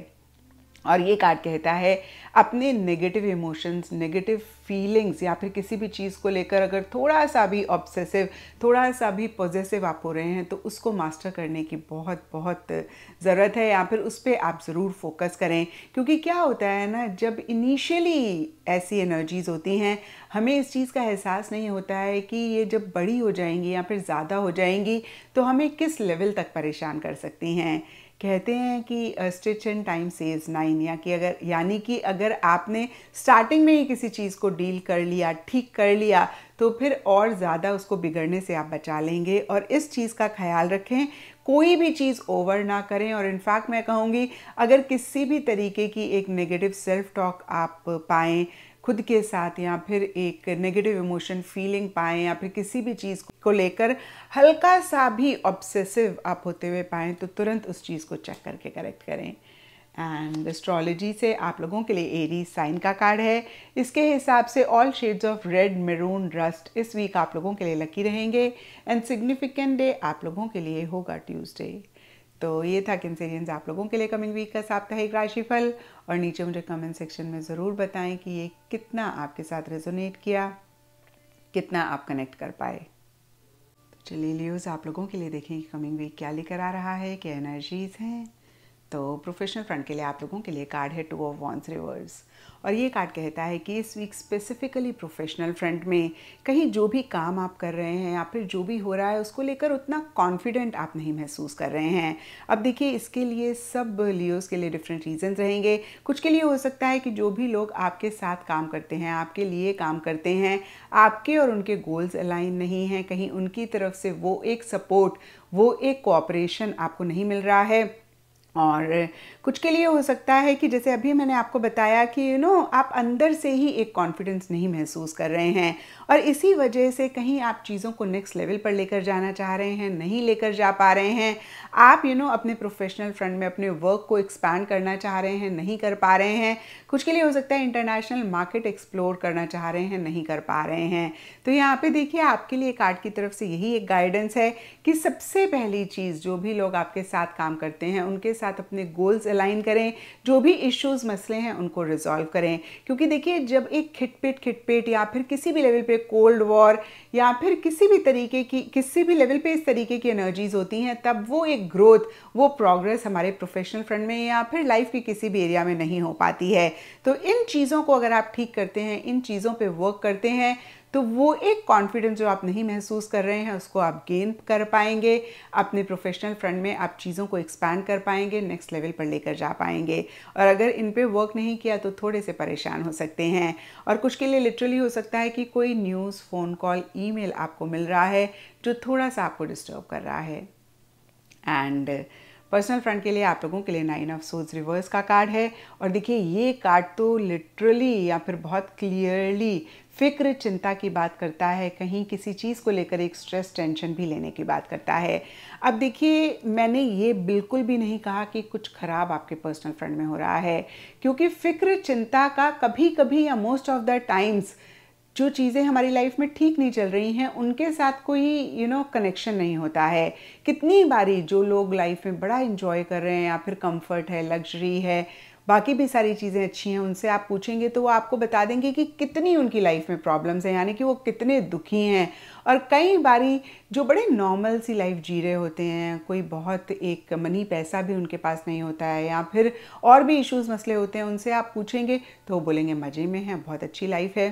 S1: और ये कार्ड कहता है अपने नेगेटिव इमोशंस नेगेटिव फीलिंग्स या फिर किसी भी चीज़ को लेकर अगर थोड़ा सा भी ऑब्सेसिव थोड़ा सा भी पॉजिटिव आप हो रहे हैं तो उसको मास्टर करने की बहुत बहुत ज़रूरत है या फिर उस पर आप ज़रूर फोकस करें क्योंकि क्या होता है ना जब इनिशियली ऐसी एनर्जीज़ होती हैं हमें इस चीज़ का एहसास नहीं होता है कि ये जब बड़ी हो जाएंगी या फिर ज़्यादा हो जाएंगी तो हमें किस लेवल तक परेशान कर सकती हैं कहते हैं कि stitch in time saves nine या कि अगर यानी कि अगर आपने स्टार्टिंग में ही किसी चीज़ को डील कर लिया ठीक कर लिया तो फिर और ज़्यादा उसको बिगड़ने से आप बचा लेंगे और इस चीज़ का ख्याल रखें कोई भी चीज़ ओवर ना करें और इनफैक्ट मैं कहूँगी अगर किसी भी तरीके की एक नेगेटिव सेल्फ टॉक आप पाएँ खुद के साथ या फिर एक नेगेटिव इमोशन फीलिंग पाएँ या फिर किसी भी चीज़ को लेकर हल्का सा भी ऑब्सेसिव आप होते हुए पाएँ तो तुरंत उस चीज़ को चेक करके करेक्ट करें एंड एस्ट्रोलॉजी से आप लोगों के लिए एरी साइन का कार्ड है इसके हिसाब से all shades of red maroon rust इस वीक आप लोगों के लिए लकी रहेंगे एंड सिग्निफिकेंट डे आप लोगों के लिए होगा ट्यूसडे तो ये था किन्सेरियंस आप लोगों के लिए कमिंग वीक का साप्ताहिक राशिफल और नीचे मुझे कमेंट सेक्शन में ज़रूर बताएं कि ये कितना आपके साथ रेजोनेट किया कितना आप कनेक्ट कर पाए तो चलिए लियोज आप लोगों के लिए देखें कि कमिंग वीक क्या लेकर आ रहा है क्या एनर्जीज़ हैं तो प्रोफेशनल फ्रंट के लिए आप लोगों के लिए कार्ड है टू ऑफ वॉन्स रिवर्स और ये कार्ड कहता है कि इस वीक स्पेसिफिकली प्रोफेशनल फ्रंट में कहीं जो भी काम आप कर रहे हैं या फिर जो भी हो रहा है उसको लेकर उतना कॉन्फिडेंट आप नहीं महसूस कर रहे हैं अब देखिए इसके लिए सब लियोज़ के लिए डिफरेंट रीज़न रहेंगे कुछ के लिए हो सकता है कि जो भी लोग आपके साथ काम करते हैं आपके लिए काम करते हैं आपके और उनके गोल्स अलाइन नहीं हैं कहीं उनकी तरफ से वो एक सपोर्ट वो एक कोऑपरेशन आपको नहीं मिल रहा है 哦。कुछ के लिए हो सकता है कि जैसे अभी मैंने आपको बताया कि यू you नो know, आप अंदर से ही एक कॉन्फिडेंस नहीं महसूस कर रहे हैं और इसी वजह से कहीं आप चीज़ों को नेक्स्ट लेवल पर लेकर जाना चाह रहे हैं नहीं लेकर जा पा रहे हैं आप यू you नो know, अपने प्रोफेशनल फ्रंट में अपने वर्क को एक्सपैंड करना चाह रहे हैं नहीं कर पा रहे हैं कुछ के लिए हो सकता है इंटरनेशनल मार्केट एक्सप्लोर करना चाह रहे हैं नहीं कर पा रहे हैं तो यहाँ पे देखिए आपके लिए कार्ड की तरफ से यही एक गाइडेंस है कि सबसे पहली चीज़ जो भी लोग आपके साथ काम करते हैं उनके साथ अपने गोल्स अलाइन करें जो भी इश्यूज़ मसले हैं उनको रिजॉल्व करें क्योंकि देखिए जब एक खिटपिट खिटपिट या फिर किसी भी लेवल पे कोल्ड वॉर या फिर किसी भी तरीके की किसी भी लेवल पे इस तरीके की एनर्जीज़ होती हैं तब वो एक ग्रोथ वो प्रोग्रेस हमारे प्रोफेशनल फ्रंट में या फिर लाइफ के किसी भी एरिया में नहीं हो पाती है तो इन चीज़ों को अगर आप ठीक करते हैं इन चीज़ों पर वर्क करते हैं तो वो एक कॉन्फिडेंस जो आप नहीं महसूस कर रहे हैं उसको आप गेन कर पाएंगे अपने प्रोफेशनल फ्रंट में आप चीज़ों को एक्सपैंड कर पाएंगे नेक्स्ट लेवल पर लेकर जा पाएंगे और अगर इन पर वर्क नहीं किया तो थोड़े से परेशान हो सकते हैं और कुछ के लिए लिटरली हो सकता है कि कोई न्यूज़ फ़ोन कॉल ईमेल आपको मिल रहा है जो थोड़ा सा आपको डिस्टर्ब कर रहा है एंड पर्सनल फ्रंट के लिए आप लोगों के लिए नाइन ऑफ सोर्स रिवर्स का कार्ड है और देखिए ये कार्ड तो लिटरली या फिर बहुत क्लियरली फिक्र चिंता की बात करता है कहीं किसी चीज़ को लेकर एक स्ट्रेस टेंशन भी लेने की बात करता है अब देखिए मैंने ये बिल्कुल भी नहीं कहा कि कुछ ख़राब आपके पर्सनल फ्रेंड में हो रहा है क्योंकि फिक्र चिंता का कभी कभी या मोस्ट ऑफ द टाइम्स जो चीज़ें हमारी लाइफ में ठीक नहीं चल रही हैं उनके साथ कोई यू नो कनेक्शन नहीं होता है कितनी बारी जो लोग लाइफ में बड़ा इन्जॉय कर रहे हैं या फिर कंफर्ट है लग्जरी है बाकी भी सारी चीज़ें अच्छी हैं उनसे आप पूछेंगे तो वो आपको बता देंगे कि कितनी उनकी लाइफ में प्रॉब्लम्स हैं यानी कि वो कितने दुखी हैं और कई बारी जो बड़े नॉर्मल सी लाइफ जी रहे होते हैं कोई बहुत एक मनी पैसा भी उनके पास नहीं होता है या फिर और भी इश्यूज़ मसले होते हैं उनसे आप पूछेंगे तो वो बोलेंगे मज़े में हैं बहुत अच्छी लाइफ है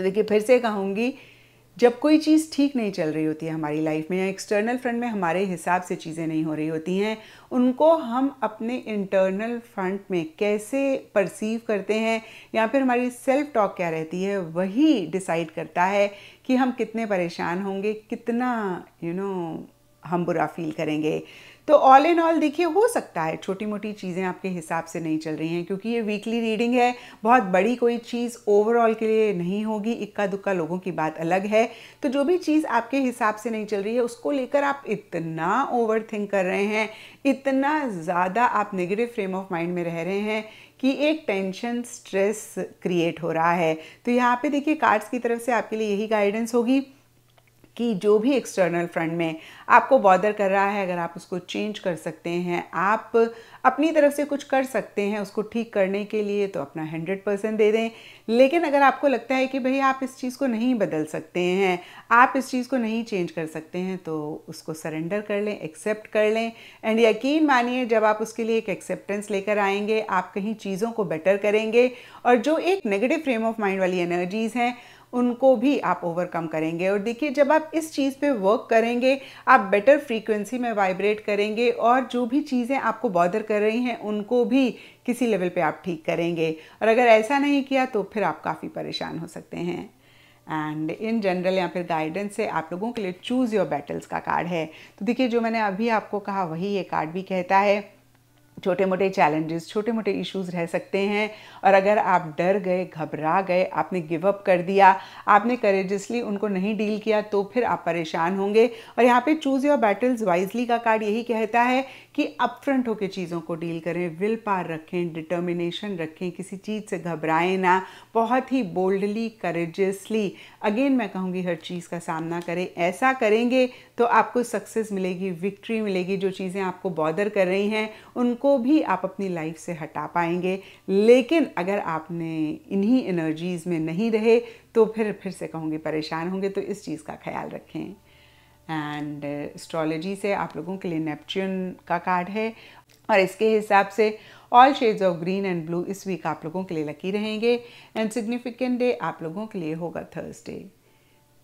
S1: तो देखिए फिर से कहूँगी जब कोई चीज़ ठीक नहीं चल रही होती है हमारी लाइफ में या एक्सटर्नल फ्रंट में हमारे हिसाब से चीज़ें नहीं हो रही होती हैं उनको हम अपने इंटरनल फ्रंट में कैसे परसीव करते हैं या फिर हमारी सेल्फ टॉक क्या रहती है वही डिसाइड करता है कि हम कितने परेशान होंगे कितना यू you नो know, हम बुरा फील करेंगे तो ऑल इन ऑल देखिए हो सकता है छोटी मोटी चीज़ें आपके हिसाब से नहीं चल रही हैं क्योंकि ये वीकली रीडिंग है बहुत बड़ी कोई चीज़ ओवरऑल के लिए नहीं होगी इक्का दुक्का लोगों की बात अलग है तो जो भी चीज़ आपके हिसाब से नहीं चल रही है उसको लेकर आप इतना ओवर थिंक कर रहे हैं इतना ज़्यादा आप नेगेटिव फ्रेम ऑफ माइंड में रह रहे हैं कि एक टेंशन स्ट्रेस क्रिएट हो रहा है तो यहाँ पे देखिए कार्ड्स की तरफ से आपके लिए यही गाइडेंस होगी कि जो भी एक्सटर्नल फ्रंट में आपको बॉदर कर रहा है अगर आप उसको चेंज कर सकते हैं आप अपनी तरफ से कुछ कर सकते हैं उसको ठीक करने के लिए तो अपना हंड्रेड परसेंट दे दें लेकिन अगर आपको लगता है कि भाई आप इस चीज़ को नहीं बदल सकते हैं आप इस चीज़ को नहीं चेंज कर सकते हैं तो उसको सरेंडर कर लें एक्सेप्ट कर लें एंड यकीन मानिए जब आप उसके लिए एक एक्सेप्टेंस लेकर आएंगे आप कहीं चीज़ों को बेटर करेंगे और जो एक नेगेटिव फ्रेम ऑफ माइंड वाली एनर्जीज़ हैं उनको भी आप ओवरकम करेंगे और देखिए जब आप इस चीज़ पे वर्क करेंगे आप बेटर फ्रीक्वेंसी में वाइब्रेट करेंगे और जो भी चीज़ें आपको बॉदर कर रही हैं उनको भी किसी लेवल पे आप ठीक करेंगे और अगर ऐसा नहीं किया तो फिर आप काफ़ी परेशान हो सकते हैं एंड इन जनरल या फिर गाइडेंस से आप लोगों के लिए चूज़ योर बैटल्स का कार्ड है तो देखिए जो मैंने अभी आपको कहा वही ये कार्ड भी कहता है छोटे मोटे चैलेंजेस छोटे मोटे इश्यूज रह सकते हैं और अगर आप डर गए घबरा गए आपने गिव अप कर दिया आपने करेजसली उनको नहीं डील किया तो फिर आप परेशान होंगे और यहाँ पे चूज़ योर बैटल्स वाइजली का कार्ड यही कहता है कि अपफ्रंट होकर चीज़ों को डील करें विल पार रखें डिटर्मिनेशन रखें किसी चीज़ से घबराएं ना बहुत ही बोल्डली करेजसली अगेन मैं कहूँगी हर चीज़ का सामना करें ऐसा करेंगे तो आपको सक्सेस मिलेगी विक्ट्री मिलेगी जो चीज़ें आपको बॉदर कर रही हैं उनको भी आप अपनी लाइफ से हटा पाएंगे लेकिन अगर आपने इन्हीं एनर्जीज़ में नहीं रहे तो फिर फिर से कहूँगी परेशान होंगे तो इस चीज़ का ख्याल रखें एंड एस्ट्रोलॉजी uh, से आप लोगों के लिए नेपच्यून का कार्ड है और इसके हिसाब से all shades of green and blue इस वीक आप लोगों के लिए लकी रहेंगे एंड सिग्निफिकेंट डे आप लोगों के लिए होगा थर्सडे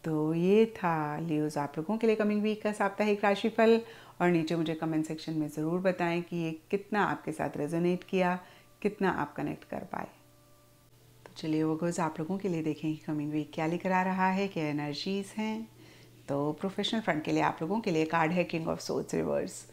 S1: तो ये था लियोज आप लोगों के लिए कमिंग वीक का साप्ताहिक राशिफल और नीचे मुझे कमेंट सेक्शन में ज़रूर बताएं कि ये कितना आपके साथ रेजोनेट किया कितना आप कनेक्ट कर पाए तो चलिए वो गोज़ आप लोगों के लिए देखें कमिंग वीक क्या लेकर आ रहा है क्या एनर्जीज़ हैं तो प्रोफेशनल फ्रंट के लिए आप लोगों के लिए कार्ड है किंग ऑफ सोल्स रिवर्स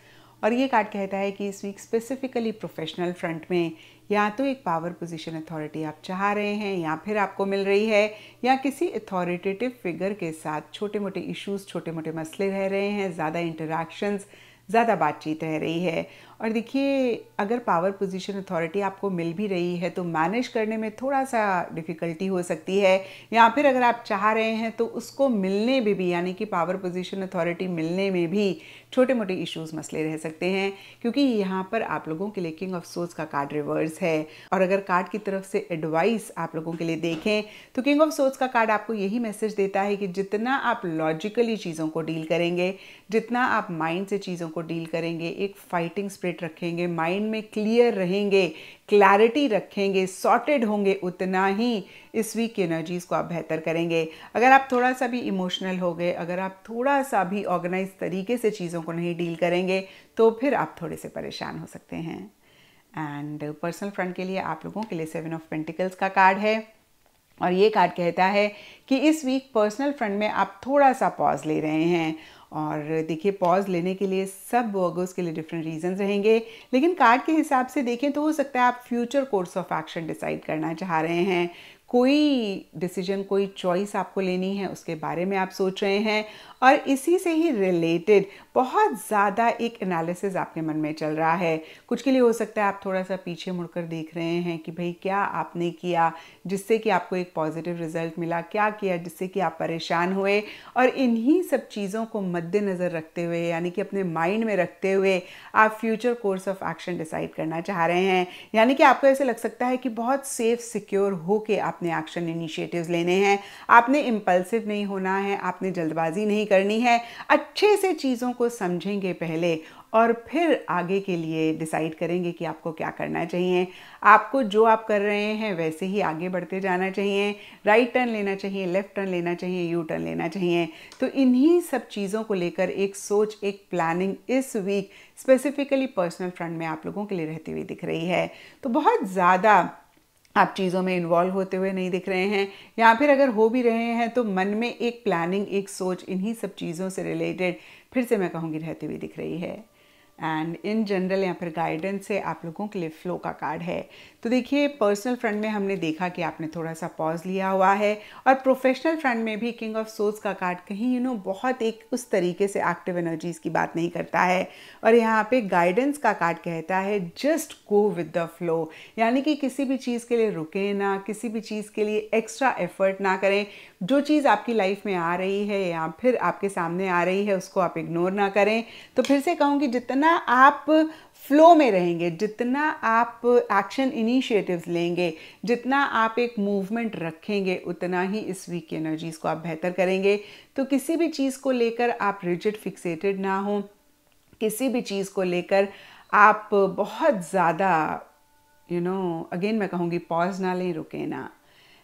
S1: और ये कार्ड कहता है कि इस वीक स्पेसिफिकली प्रोफेशनल फ्रंट में या तो एक पावर पोजीशन अथॉरिटी आप चाह रहे हैं या फिर आपको मिल रही है या किसी अथॉरिटेटिव फिगर के साथ छोटे मोटे इश्यूज छोटे मोटे मसले रह रहे हैं ज़्यादा इंटरेक्शंस ज़्यादा बातचीत रह रही है और देखिए अगर पावर पोजीशन अथॉरिटी आपको मिल भी रही है तो मैनेज करने में थोड़ा सा डिफ़िकल्टी हो सकती है या फिर अगर आप चाह रहे हैं तो उसको मिलने में भी यानी कि पावर पोजीशन अथॉरिटी मिलने में भी छोटे मोटे इश्यूज मसले रह सकते हैं क्योंकि यहाँ पर आप लोगों के लिए किंग ऑफ सोर्स का कार्ड रिवर्स है और अगर कार्ड की तरफ से एडवाइस आप लोगों के लिए देखें तो किंग ऑफ सोर्स का कार्ड आपको यही मैसेज देता है कि जितना आप लॉजिकली चीज़ों को डील करेंगे जितना आप माइंड से चीज़ों को डील करेंगे एक फाइटिंग स्प्रिट रखेंगे माइंड में क्लियर रहेंगे क्लैरिटी रखेंगे सॉर्टेड होंगे उतना ही इस वीक की एनर्जीज़ को आप बेहतर करेंगे अगर आप थोड़ा सा भी इमोशनल हो गए अगर आप थोड़ा सा भी ऑर्गेनाइज तरीके से चीज़ों को नहीं डील करेंगे तो फिर आप थोड़े से परेशान हो सकते हैं एंड पर्सनल फ्रंट के लिए आप लोगों के लिए सेवन ऑफ पेंटिकल्स का कार्ड है और ये कार्ड कहता है कि इस वीक पर्सनल फ्रंट में आप थोड़ा सा पॉज ले रहे हैं और देखिए पॉज लेने के लिए सब वर्गोस के लिए डिफरेंट रीजंस रहेंगे लेकिन कार्ड के हिसाब से देखें तो हो सकता है आप future course of action decide करना चाह रहे हैं कोई डिसीजन कोई चॉइस आपको लेनी है उसके बारे में आप सोच रहे हैं और इसी से ही रिलेटेड बहुत ज़्यादा एक एनालिसिस आपके मन में चल रहा है कुछ के लिए हो सकता है आप थोड़ा सा पीछे मुड़कर देख रहे हैं कि भाई क्या आपने किया जिससे कि आपको एक पॉजिटिव रिजल्ट मिला क्या किया जिससे कि आप परेशान हुए और इन्हीं सब चीज़ों को मद्देनज़र रखते हुए यानी कि अपने माइंड में रखते हुए आप future course of action decide करना चाह रहे हैं यानी कि आपको ऐसे लग सकता है कि बहुत सेफ सिक्योर हो आप आपने एक्शन इनिशिएटिव्स लेने हैं आपने इम्पल्सिव नहीं होना है आपने जल्दबाजी नहीं करनी है अच्छे से चीज़ों को समझेंगे पहले और फिर आगे के लिए डिसाइड करेंगे कि आपको क्या करना चाहिए आपको जो आप कर रहे हैं वैसे ही आगे बढ़ते जाना चाहिए राइट टर्न लेना चाहिए लेफ़्ट टर्न लेना चाहिए यू टर्न लेना चाहिए तो इन्हीं सब चीज़ों को लेकर एक सोच एक प्लानिंग इस वीक स्पेसिफिकली पर्सनल फ्रंट में आप लोगों के लिए रहती हुई दिख रही है तो बहुत ज़्यादा आप चीज़ों में इन्वॉल्व होते हुए नहीं दिख रहे हैं या फिर अगर हो भी रहे हैं तो मन में एक प्लानिंग एक सोच इन्हीं सब चीज़ों से रिलेटेड फिर से मैं कहूँगी रहते हुए दिख रही है एंड इन जनरल या फिर गाइडेंस से आप लोगों के लिए फ्लो का कार्ड है तो देखिए पर्सनल फ्रंट में हमने देखा कि आपने थोड़ा सा पॉज लिया हुआ है और प्रोफेशनल फ्रंट में भी किंग ऑफ सोर्स का कार्ड कहीं यू नो बहुत एक उस तरीके से एक्टिव एनर्जीज की बात नहीं करता है और यहाँ पे गाइडेंस का कार्ड कहता है just go with the flow यानी कि किसी भी चीज़ के लिए रुके ना किसी भी चीज़ के लिए एक्स्ट्रा एफर्ट ना करें जो चीज़ आपकी लाइफ में आ रही है या फिर आपके सामने आ रही है उसको आप इग्नोर ना करें तो फिर से कहूँगी जितना आप फ्लो में रहेंगे जितना आप एक्शन इनिशिएटिव्स लेंगे जितना आप एक मूवमेंट रखेंगे उतना ही इस वीक की एनर्जीज़ को आप बेहतर करेंगे तो किसी भी चीज़ को लेकर आप रिजिड फिक्सेटेड ना हो किसी भी चीज़ को लेकर आप बहुत ज़्यादा यू नो अगेन मैं कहूँगी पॉज ना लें रुके ना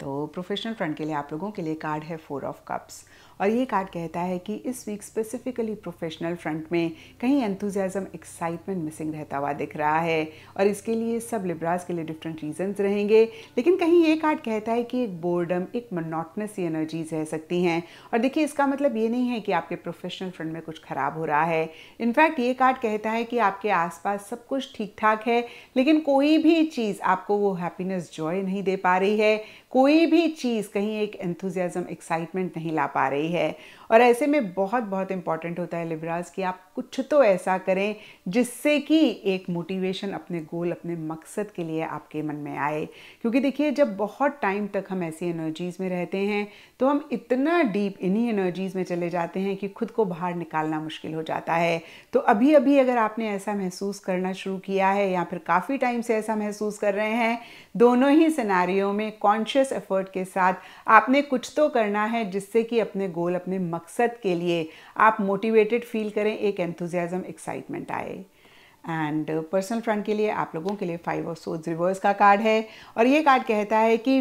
S1: तो प्रोफेशनल फ्रंट के लिए आप लोगों के लिए कार्ड है फोर ऑफ कप्स और ये कार्ड कहता है कि इस वीक स्पेसिफिकली प्रोफेशनल फ्रंट में कहीं एंथुजियाज़म एक्साइटमेंट मिसिंग रहता हुआ दिख रहा है और इसके लिए सब लिब्रास के लिए डिफरेंट रीजंस रहेंगे लेकिन कहीं ये कार्ड कहता है कि एक बोर्डम एक मोनोटनस एनर्जीज रह सकती हैं और देखिए इसका मतलब ये नहीं है कि आपके प्रोफेशनल फ्रंट में कुछ ख़राब हो रहा है इनफैक्ट ये कार्ड कहता है कि आपके आसपास सब कुछ ठीक ठाक है लेकिन कोई भी चीज़ आपको वो हैप्पीनेस जॉय नहीं दे पा रही है कोई भी चीज़ कहीं एक एंथुजियाज़म एक्साइटमेंट नहीं ला पा रही है और ऐसे में बहुत बहुत इंपॉर्टेंट होता है लिबराज कि आप कुछ तो ऐसा करें जिससे कि एक मोटिवेशन अपने गोल अपने मकसद के लिए आपके मन में आए क्योंकि देखिए जब बहुत टाइम तक हम ऐसी एनर्जीज़ में रहते हैं तो हम इतना डीप इन्हीं एनर्जीज़ में चले जाते हैं कि खुद को बाहर निकालना मुश्किल हो जाता है तो अभी अभी अगर आपने ऐसा महसूस करना शुरू किया है या फिर काफ़ी टाइम से ऐसा महसूस कर रहे हैं दोनों ही सिनारियों में कॉन्शियस कॉन्शियस एफर्ट के साथ आपने कुछ तो करना है जिससे कि अपने गोल अपने मकसद के लिए आप मोटिवेटेड फील करें एक एंथुजियाज़म एक्साइटमेंट आए एंड पर्सनल फ्रंट के लिए आप लोगों के लिए फाइव ऑफ सोज रिवर्स का कार्ड है और ये कार्ड कहता है कि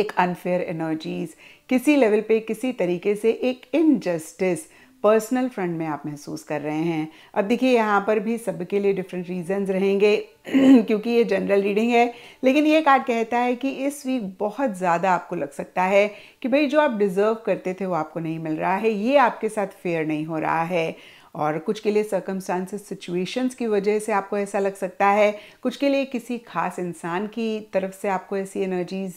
S1: एक अनफेयर एनर्जीज किसी लेवल पे किसी तरीके से एक इनजस्टिस पर्सनल फ्रंट में आप महसूस कर रहे हैं अब देखिए यहाँ पर भी सबके लिए डिफरेंट रीजंस रहेंगे क्योंकि ये जनरल रीडिंग है लेकिन ये कार्ड कहता है कि इस वीक बहुत ज़्यादा आपको लग सकता है कि भाई जो आप डिज़र्व करते थे वो आपको नहीं मिल रहा है ये आपके साथ फेयर नहीं हो रहा है और कुछ के लिए सर्कमस्टांसेस सिचुएशंस की वजह से आपको ऐसा लग सकता है कुछ के लिए किसी खास इंसान की तरफ से आपको ऐसी एनर्जीज़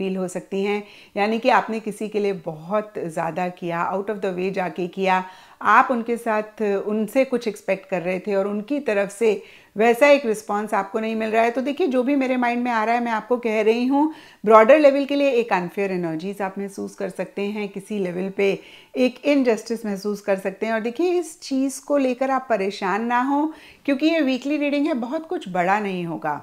S1: फील हो सकती हैं यानी कि आपने किसी के लिए बहुत ज़्यादा किया आउट ऑफ द वे जाके किया आप उनके साथ उनसे कुछ एक्सपेक्ट कर रहे थे और उनकी तरफ से वैसा एक रिस्पॉन्स आपको नहीं मिल रहा है तो देखिए जो भी मेरे माइंड में आ रहा है मैं आपको कह रही हूँ ब्रॉडर लेवल के लिए एक अनफेयर एनर्जीज आप महसूस कर सकते हैं किसी लेवल पे एक इनजस्टिस महसूस कर सकते हैं और देखिए इस चीज़ को लेकर आप परेशान ना हो क्योंकि ये वीकली रीडिंग है बहुत कुछ बड़ा नहीं होगा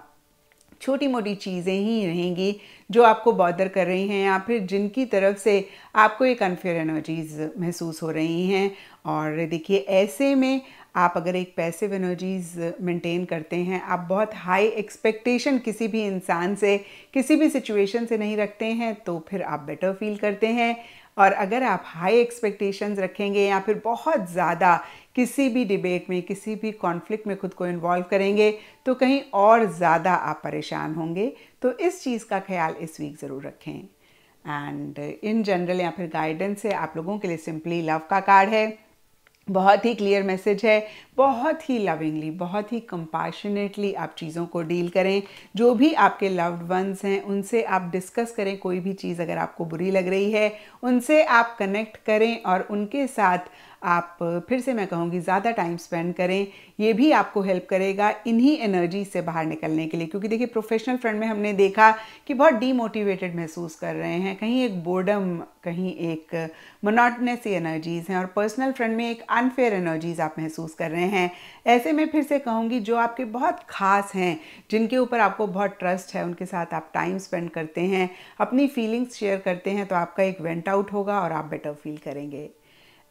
S1: छोटी मोटी चीज़ें ही रहेंगी जो आपको बॉदर कर रही हैं या फिर जिनकी तरफ से आपको एक अनफेयर एनर्जीज़ महसूस हो रही हैं और देखिए ऐसे में आप अगर एक पैसिव एनर्जीज़ मेंटेन करते हैं आप बहुत हाई एक्सपेक्टेशन किसी भी इंसान से किसी भी सिचुएशन से नहीं रखते हैं तो फिर आप बेटर फील करते हैं और अगर आप हाई एक्सपेक्टेशंस रखेंगे या फिर बहुत ज़्यादा किसी भी डिबेट में किसी भी कॉन्फ्लिक्ट में खुद को इन्वॉल्व करेंगे तो कहीं और ज़्यादा आप परेशान होंगे तो इस चीज़ का ख्याल इस वीक ज़रूर रखें एंड इन जनरल या फिर गाइडेंस से आप लोगों के लिए सिंपली लव का कार्ड है बहुत ही क्लियर मैसेज है बहुत ही लविंगली बहुत ही कंपैशनेटली आप चीज़ों को डील करें जो भी आपके लव्ड वंस हैं उनसे आप डिस्कस करें कोई भी चीज़ अगर आपको बुरी लग रही है उनसे आप कनेक्ट करें और उनके साथ आप फिर से मैं कहूँगी ज़्यादा टाइम स्पेंड करें ये भी आपको हेल्प करेगा इन्हीं एनर्जी से बाहर निकलने के लिए क्योंकि देखिए प्रोफेशनल फ्रेंड में हमने देखा कि बहुत डीमोटिवेटेड महसूस कर रहे हैं कहीं एक बोर्डम कहीं एक मोनाटनेस एनर्जीज़ हैं और पर्सनल फ्रेंड में एक अनफेयर एनर्जीज़ आप महसूस कर रहे हैं ऐसे में फिर से कहूँगी जो आपके बहुत ख़ास हैं जिनके ऊपर आपको बहुत ट्रस्ट है उनके साथ आप टाइम स्पेंड करते हैं अपनी फीलिंग्स शेयर करते हैं तो आपका एक वेंट आउट होगा और आप बेटर फील करेंगे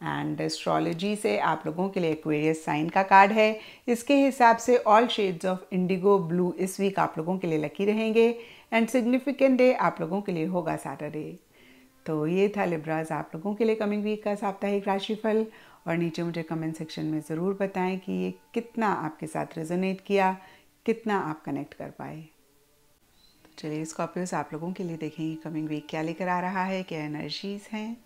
S1: एंड एस्ट्रोलॉजी से आप लोगों के लिए एक्वेरियस साइन का कार्ड है इसके हिसाब से all shades of indigo blue इस वीक आप लोगों के लिए लकी रहेंगे एंड सिग्निफिकेंट डे आप लोगों के लिए होगा सैटरडे तो ये था लिब्राज आप लोगों के लिए कमिंग वीक का साप्ताहिक राशिफल और नीचे मुझे कमेंट सेक्शन में ज़रूर बताएं कि ये कितना आपके साथ रेजोनेट किया कितना आप कनेक्ट कर पाए तो चलिए स्कॉर्पियोस आप लोगों के लिए देखेंगे कमिंग वीक क्या लेकर आ रहा है क्या एनर्जीज़ हैं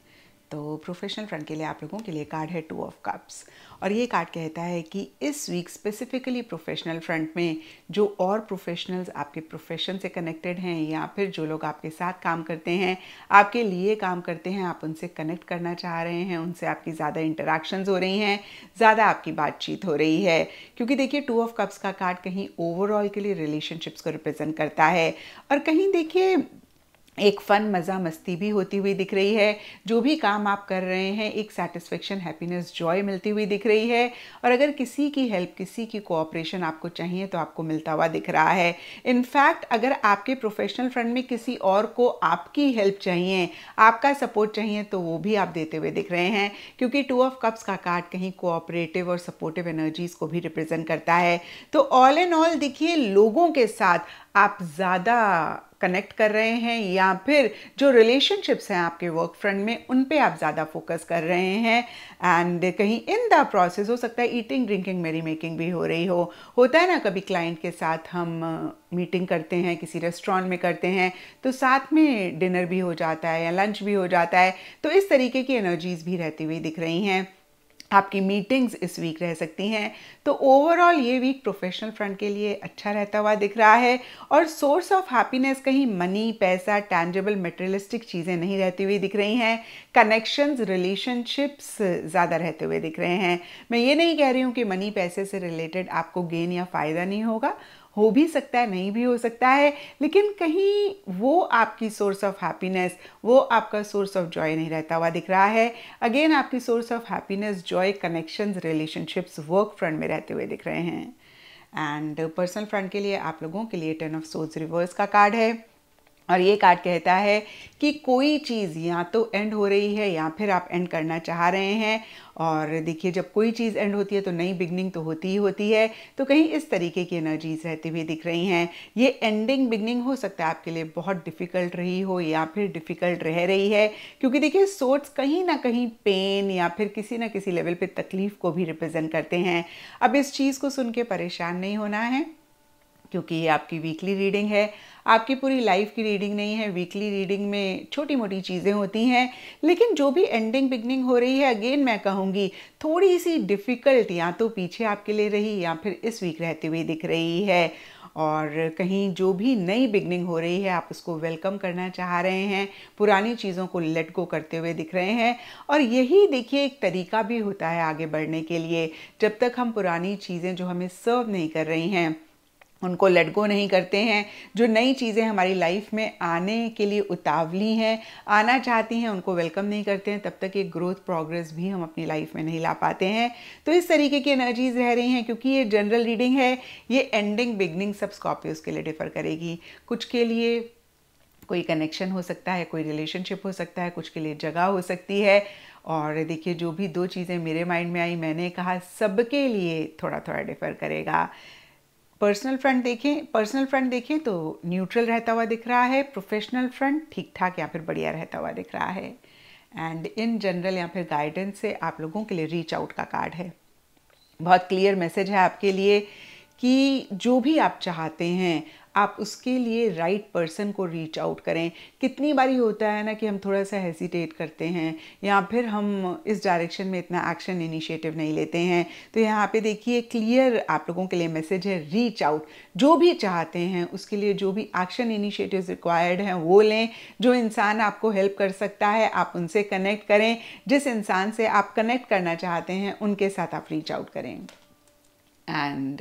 S1: तो प्रोफेशनल फ्रंट के लिए आप लोगों के लिए कार्ड है टू ऑफ कप्स और ये कार्ड कहता है कि इस वीक स्पेसिफिकली प्रोफेशनल फ्रंट में जो और प्रोफेशनल्स आपके प्रोफेशन से कनेक्टेड हैं या फिर जो लोग आपके साथ काम करते हैं आपके लिए काम करते हैं आप उनसे कनेक्ट करना चाह रहे हैं उनसे आपकी ज़्यादा इंटरेक्शन हो रही हैं ज़्यादा आपकी बातचीत हो रही है क्योंकि देखिए टू ऑफ कप्स का कार्ड कहीं ओवरऑल के लिए रिलेशनशिप्स को रिप्रेजेंट करता है और कहीं देखिए एक फ़न मज़ा मस्ती भी होती हुई दिख रही है जो भी काम आप कर रहे हैं एक सेटिस्फेक्शन हैप्पीनेस जॉय मिलती हुई दिख रही है और अगर किसी की हेल्प किसी की कोऑपरेशन आपको चाहिए तो आपको मिलता हुआ दिख रहा है इनफैक्ट अगर आपके प्रोफेशनल फ्रंट में किसी और को आपकी हेल्प चाहिए आपका सपोर्ट चाहिए तो वो भी आप देते हुए दिख रहे हैं क्योंकि टू ऑफ कप्स का कार्ड कहीं कोऑपरेटिव और सपोर्टिव एनर्जीज़ को भी रिप्रेजेंट करता है तो ऑल एंड ऑल देखिए लोगों के साथ आप ज़्यादा कनेक्ट कर रहे हैं या फिर जो रिलेशनशिप्स हैं आपके वर्क फ्रंट में उन पे आप ज़्यादा फोकस कर रहे हैं एंड कहीं इन द प्रोसेस हो सकता है ईटिंग ड्रिंकिंग मेरी मेकिंग भी हो रही हो होता है ना कभी क्लाइंट के साथ हम मीटिंग करते हैं किसी रेस्टोरेंट में करते हैं तो साथ में डिनर भी हो जाता है या लंच भी हो जाता है तो इस तरीके की एनर्जीज़ भी रहती हुई दिख रही हैं आपकी मीटिंग्स इस वीक रह सकती हैं तो ओवरऑल ये वीक प्रोफेशनल फ्रंट के लिए अच्छा रहता हुआ दिख रहा है और सोर्स ऑफ हैप्पीनेस कहीं मनी पैसा टैंजेबल मटेरियलिस्टिक चीज़ें नहीं रहती हुई दिख रही हैं कनेक्शंस रिलेशनशिप्स ज़्यादा रहते हुए दिख रहे हैं मैं ये नहीं कह रही हूँ कि मनी पैसे से रिलेटेड आपको गेन या फ़ायदा नहीं होगा हो भी सकता है नहीं भी हो सकता है लेकिन कहीं वो आपकी सोर्स ऑफ हैप्पीनेस वो आपका सोर्स ऑफ जॉय नहीं रहता हुआ दिख रहा है अगेन आपकी source of happiness joy connections relationships work front में रहते हुए दिख रहे हैं एंड पर्सनल फ्रंट के लिए आप लोगों के लिए टर्न ऑफ सोर्स रिवर्स का कार्ड है और ये कार्ड कहता है कि कोई चीज़ या तो एंड हो रही है या फिर आप एंड करना चाह रहे हैं और देखिए जब कोई चीज़ एंड होती है तो नई बिगनिंग तो होती ही होती है तो कहीं इस तरीके की एनर्जीज रहती हुई दिख रही हैं ये एंडिंग बिगनिंग हो सकता है आपके लिए बहुत डिफ़िकल्ट रही हो या फिर डिफ़िकल्ट रह रही है क्योंकि देखिए सोट्स कहीं ना कहीं पेन या फिर किसी ना किसी लेवल पर तकलीफ़ को भी रिप्रेजेंट करते हैं अब इस चीज़ को सुन के परेशान नहीं होना है क्योंकि ये आपकी वीकली रीडिंग है आपकी पूरी लाइफ की रीडिंग नहीं है वीकली रीडिंग में छोटी मोटी चीज़ें होती हैं लेकिन जो भी एंडिंग बिगनिंग हो रही है अगेन मैं कहूँगी थोड़ी सी डिफ़िकल्ट या तो पीछे आपके लिए रही या फिर इस वीक रहते हुए दिख रही है और कहीं जो भी नई बिगनिंग हो रही है आप उसको वेलकम करना चाह रहे हैं पुरानी चीज़ों को लेट गो करते हुए दिख रहे हैं और यही देखिए एक तरीका भी होता है आगे बढ़ने के लिए जब तक हम पुरानी चीज़ें जो हमें सर्व नहीं कर रही हैं उनको लेट गो नहीं करते हैं जो नई चीज़ें हमारी लाइफ में आने के लिए उतावली हैं आना चाहती हैं उनको वेलकम नहीं करते हैं तब तक ये ग्रोथ प्रोग्रेस भी हम अपनी लाइफ में नहीं ला पाते हैं तो इस तरीके की एनर्जीज रह रही हैं क्योंकि ये जनरल रीडिंग है ये एंडिंग बिगनिंग सब स्कॉर्पियोज के लिए डिफर करेगी कुछ के लिए कोई कनेक्शन हो सकता है कोई रिलेशनशिप हो सकता है कुछ के लिए जगह हो सकती है और देखिए जो भी दो चीज़ें मेरे माइंड में आई मैंने कहा सबके लिए थोड़ा थोड़ा डिफर करेगा पर्सनल फ्रंट देखें पर्सनल फ्रंट देखें तो न्यूट्रल रहता हुआ दिख रहा है प्रोफेशनल फ्रंट ठीक ठाक या फिर बढ़िया रहता हुआ दिख रहा है एंड इन जनरल या फिर गाइडेंस से आप लोगों के लिए रीच आउट का कार्ड है बहुत क्लियर मैसेज है आपके लिए कि जो भी आप चाहते हैं आप उसके लिए राइट right पर्सन को रीच आउट करें कितनी बारी होता है ना कि हम थोड़ा सा हेजिटेट करते हैं या फिर हम इस डायरेक्शन में इतना एक्शन इनिशिएटिव नहीं लेते हैं तो यहाँ पे देखिए क्लियर आप लोगों के लिए मैसेज है रीच आउट जो भी चाहते हैं उसके लिए जो भी एक्शन इनिशिएटिव रिक्वायर्ड हैं वो लें जो इंसान आपको हेल्प कर सकता है आप उनसे कनेक्ट करें जिस इंसान से आप कनेक्ट करना चाहते हैं उनके साथ आप रीच आउट करें एंड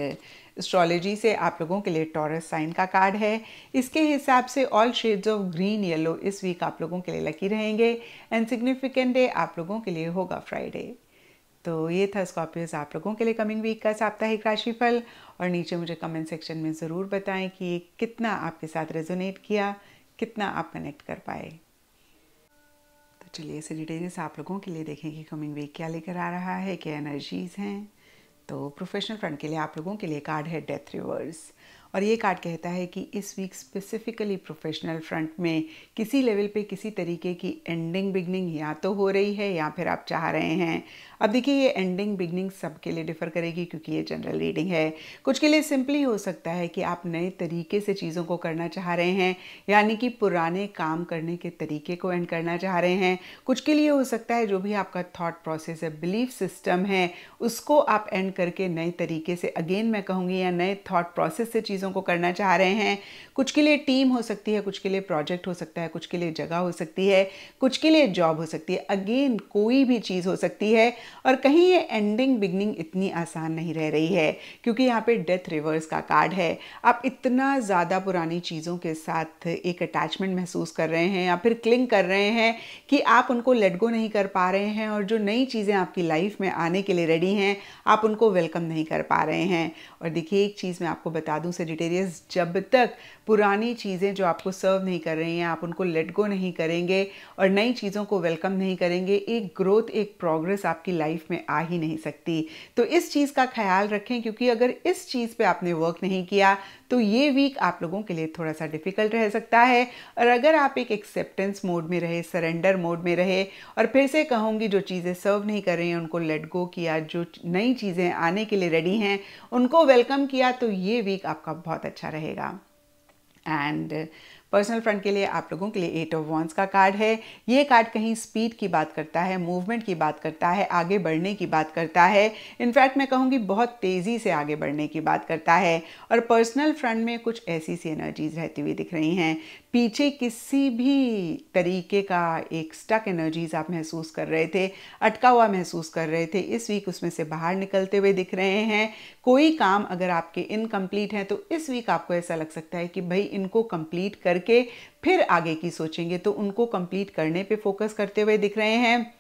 S1: एस्ट्रोलॉजी से आप लोगों के लिए टॉरस साइन का कार्ड है इसके हिसाब से all shades of green yellow इस वीक आप लोगों के लिए लकी रहेंगे एंड सिग्निफिकेंट डे आप लोगों के लिए होगा फ्राइडे तो ये था स्कॉर्पियस आप लोगों के लिए कमिंग वीक का साप्ताहिक राशिफल और नीचे मुझे कमेंट सेक्शन में ज़रूर बताएं कि ये कितना आपके साथ रेजोनेट किया कितना आप कनेक्ट कर पाए तो चलिए इसे डिटेल्स आप लोगों के लिए देखें कि कमिंग वीक क्या लेकर आ रहा है क्या एनर्जीज़ हैं तो प्रोफेशनल फ्रंट के लिए आप लोगों के लिए कार्ड है डेथ रिवर्स और ये कार्ड कहता है कि इस वीक स्पेसिफिकली प्रोफेशनल फ्रंट में किसी लेवल पे किसी तरीके की एंडिंग बिगनिंग या तो हो रही है या फिर आप चाह रहे हैं अब देखिए ये एंडिंग बिगनिंग सबके लिए डिफर करेगी क्योंकि ये जनरल रीडिंग है कुछ के लिए सिंपली हो सकता है कि आप नए तरीके से चीज़ों को करना चाह रहे हैं यानी कि पुराने काम करने के तरीके को एंड करना चाह रहे हैं कुछ के लिए हो सकता है जो भी आपका थाट प्रोसेस है बिलीफ सिस्टम है उसको आप एंड करके नए तरीके से अगेन मैं कहूँगी या नए थॉट प्रोसेस से चीज़ चीज़ों को करना चाह रहे हैं कुछ के लिए टीम हो सकती है कुछ के लिए प्रोजेक्ट हो सकता है कुछ के लिए जगह हो सकती है कुछ के लिए जॉब हो सकती है अगेन कोई भी चीज़ हो सकती है और कहीं ये एंडिंग बिगनिंग इतनी आसान नहीं रह रही है क्योंकि यहाँ पे डेथ रिवर्स का कार्ड है आप इतना ज़्यादा पुरानी चीज़ों के साथ एक अटैचमेंट महसूस कर रहे हैं या फिर क्लिंग कर रहे हैं कि आप उनको लेट गो नहीं कर पा रहे हैं और जो नई चीज़ें आपकी लाइफ में आने के लिए रेडी हैं आप उनको वेलकम नहीं कर पा रहे हैं और देखिए एक चीज़ मैं आपको बता दूं सेजिटेरियस जब तक पुरानी चीज़ें जो आपको सर्व नहीं कर रही हैं आप उनको लेट गो नहीं करेंगे और नई चीज़ों को वेलकम नहीं करेंगे एक ग्रोथ एक प्रोग्रेस आपकी लाइफ में आ ही नहीं सकती तो इस चीज़ का ख्याल रखें क्योंकि अगर इस चीज़ पर आपने वर्क नहीं किया तो ये वीक आप लोगों के लिए थोड़ा सा डिफिकल्ट रह सकता है और अगर आप एक एक्सेप्टेंस मोड में रहे सरेंडर मोड में रहे और फिर से कहूँगी जो चीज़ें सर्व नहीं कर रही हैं उनको लेट गो किया जो नई चीज़ें आने के लिए रेडी हैं उनको वेलकम किया तो ये वीक आपका बहुत अच्छा रहेगा एंड पर्सनल फ्रंट के लिए आप लोगों के लिए एट ऑफ वॉन्स का कार्ड है ये कार्ड कहीं स्पीड की बात करता है मूवमेंट की बात करता है आगे बढ़ने की बात करता है इनफैक्ट मैं कहूँगी बहुत तेज़ी से आगे बढ़ने की बात करता है और पर्सनल फ्रंट में कुछ ऐसी सी एनर्जीज रहती हुई दिख रही हैं पीछे किसी भी तरीके का एक स्टक एनर्जीज आप महसूस कर रहे थे अटका हुआ महसूस कर रहे थे इस वीक उसमें से बाहर निकलते हुए दिख रहे हैं कोई काम अगर आपके इनकम्प्लीट है तो इस वीक आपको ऐसा लग सकता है कि भाई इनको कंप्लीट कर करके फिर आगे की सोचेंगे तो उनको कंप्लीट करने पे फोकस करते हुए दिख रहे हैं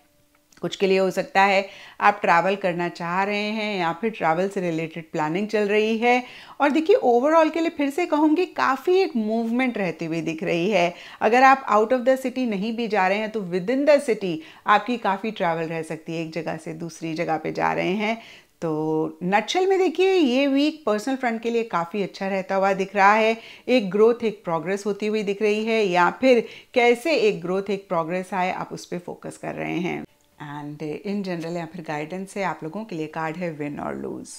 S1: कुछ के लिए हो सकता है आप ट्रैवल करना चाह रहे हैं या फिर ट्रैवल से रिलेटेड प्लानिंग चल रही है और देखिए ओवरऑल के लिए फिर से कहूँगी काफ़ी एक मूवमेंट रहती हुई दिख रही है अगर आप आउट ऑफ द सिटी नहीं भी जा रहे हैं तो विद इन द सिटी आपकी काफ़ी ट्रैवल रह सकती है एक जगह से दूसरी जगह पे जा रहे हैं तो नक्सल में देखिए ये वीक पर्सनल फ्रंट के लिए काफ़ी अच्छा रहता हुआ दिख रहा है एक ग्रोथ एक प्रोग्रेस होती हुई दिख रही है या फिर कैसे एक ग्रोथ एक प्रोग्रेस आए आप उस पर फोकस कर रहे हैं एंड इन जनरल या फिर गाइडेंस से आप लोगों के लिए कार्ड है विन और लूज़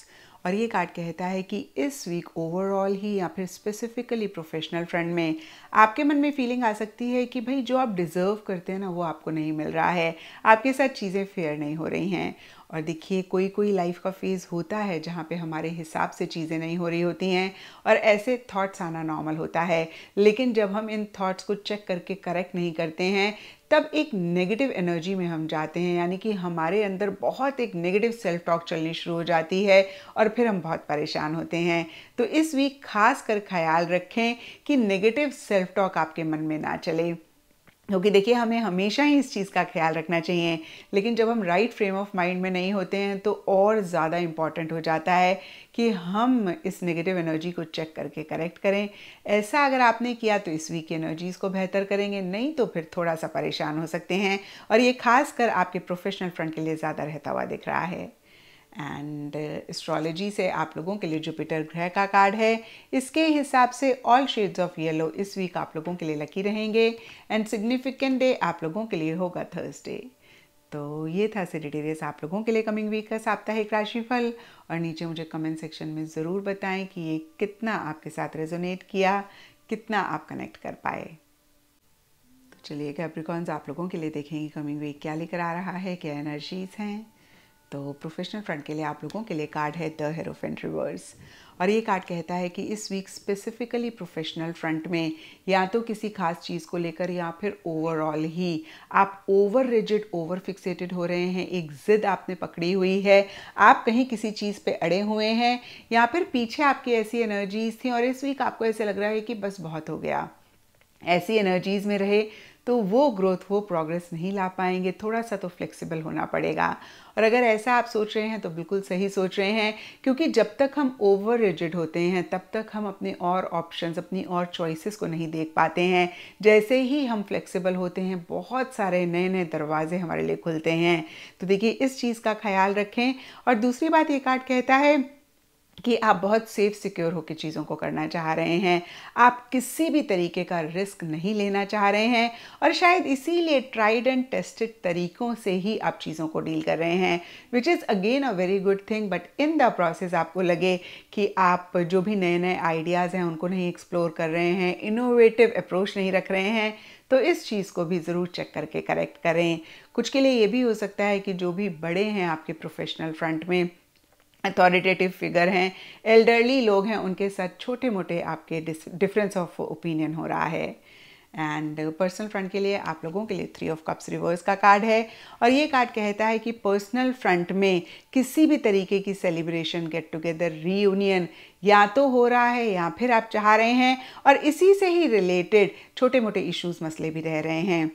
S1: और ये कार्ड कहता है कि इस वीक ओवरऑल ही या फिर स्पेसिफिकली प्रोफेशनल फ्रेंड में आपके मन में फीलिंग आ सकती है कि भाई जो आप डिज़र्व करते हैं ना वो आपको नहीं मिल रहा है आपके साथ चीज़ें फेयर नहीं हो रही हैं और देखिए कोई कोई लाइफ का फेज़ होता है जहाँ पे हमारे हिसाब से चीज़ें नहीं हो रही होती हैं और ऐसे थॉट्स आना नॉर्मल होता है लेकिन जब हम इन थॉट्स को चेक करके करेक्ट नहीं करते हैं तब एक नेगेटिव एनर्जी में हम जाते हैं यानी कि हमारे अंदर बहुत एक नेगेटिव सेल्फ टॉक चलनी शुरू हो जाती है और फिर हम बहुत परेशान होते हैं तो इस वीक खास कर ख्याल रखें कि नेगेटिव सेल्फ टॉक आपके मन में ना चले क्योंकि देखिए हमें हमेशा ही इस चीज़ का ख्याल रखना चाहिए लेकिन जब हम राइट फ्रेम ऑफ माइंड में नहीं होते हैं तो और ज़्यादा इम्पॉर्टेंट हो जाता है कि हम इस नेगेटिव एनर्जी को चेक करके करेक्ट करें ऐसा अगर आपने किया तो इस वीक की एनर्जीज़ को बेहतर करेंगे नहीं तो फिर थोड़ा सा परेशान हो सकते हैं और ये खास कर आपके प्रोफेशनल फ्रंट के लिए ज़्यादा रहता हुआ दिख रहा है एंड एस्ट्रोलॉजी uh, से आप लोगों के लिए जुपिटर ग्रह का कार्ड है इसके हिसाब से ऑल शेड्स ऑफ येलो इस वीक आप लोगों के लिए लकी रहेंगे एंड सिग्निफिकेंट डे आप लोगों के लिए होगा थर्सडे तो ये था सिडिटेरियस आप लोगों के लिए कमिंग वीक का साप्ताहिक राशिफल और नीचे मुझे कमेंट सेक्शन में ज़रूर बताएं कि ये कितना आपके साथ रेजोनेट किया कितना आप कनेक्ट कर पाए तो चलिए कैप्रिकॉन्स आप लोगों के लिए देखेंगे कमिंग वीक क्या लेकर आ रहा है क्या एनर्जीज हैं तो प्रोफेशनल फ्रंट के लिए आप लोगों के लिए कार्ड है द हेरोफेंट रिवर्स और ये कार्ड कहता है कि इस वीक स्पेसिफिकली प्रोफेशनल फ्रंट में या तो किसी खास चीज़ को लेकर या फिर ओवरऑल ही आप ओवर रिजिड ओवर फिक्सेटेड हो रहे हैं एक ज़िद आपने पकड़ी हुई है आप कहीं किसी चीज़ पे अड़े हुए हैं या फिर पीछे आपकी ऐसी एनर्जीज थी और इस वीक आपको ऐसे लग रहा है कि बस बहुत हो गया ऐसी एनर्जीज में रहे तो वो ग्रोथ वो प्रोग्रेस नहीं ला पाएंगे थोड़ा सा तो फ्लेक्सिबल होना पड़ेगा और अगर ऐसा आप सोच रहे हैं तो बिल्कुल सही सोच रहे हैं क्योंकि जब तक हम ओवर रिजिड होते हैं तब तक हम अपने और ऑप्शंस अपनी और चॉइसेस को नहीं देख पाते हैं जैसे ही हम फ्लेक्सिबल होते हैं बहुत सारे नए नए दरवाजे हमारे लिए खुलते हैं तो देखिए इस चीज़ का ख्याल रखें और दूसरी बात ये कार्ड कहता है कि आप बहुत सेफ सिक्योर होकर चीज़ों को करना चाह रहे हैं आप किसी भी तरीके का रिस्क नहीं लेना चाह रहे हैं और शायद इसीलिए ट्राइड एंड टेस्टेड तरीकों से ही आप चीज़ों को डील कर रहे हैं which is again a very good thing but in the process आपको लगे कि आप जो भी नए नए आइडियाज़ हैं उनको नहीं एक्सप्लोर कर रहे हैं इनोवेटिव अप्रोच नहीं रख रहे हैं तो इस चीज़ को भी ज़रूर चेक करके करेक्ट करें कुछ के लिए ये भी हो सकता है कि जो भी बड़े हैं आपके प्रोफेशनल फ्रंट में अथॉरिटेटिव फिगर हैं एल्डरली लोग हैं उनके साथ छोटे मोटे आपके डिफरेंस ऑफ ओपिनियन हो रहा है एंड पर्सनल फ्रंट के लिए आप लोगों के लिए थ्री ऑफ कप्स रिवर्स का कार्ड है और ये कार्ड कहता है कि पर्सनल फ्रंट में किसी भी तरीके की सेलिब्रेशन गेट टुगेदर रीयूनियन या तो हो रहा है या फिर आप चाह रहे हैं और इसी से ही रिलेटेड छोटे मोटे इश्यूज मसले भी रह रहे हैं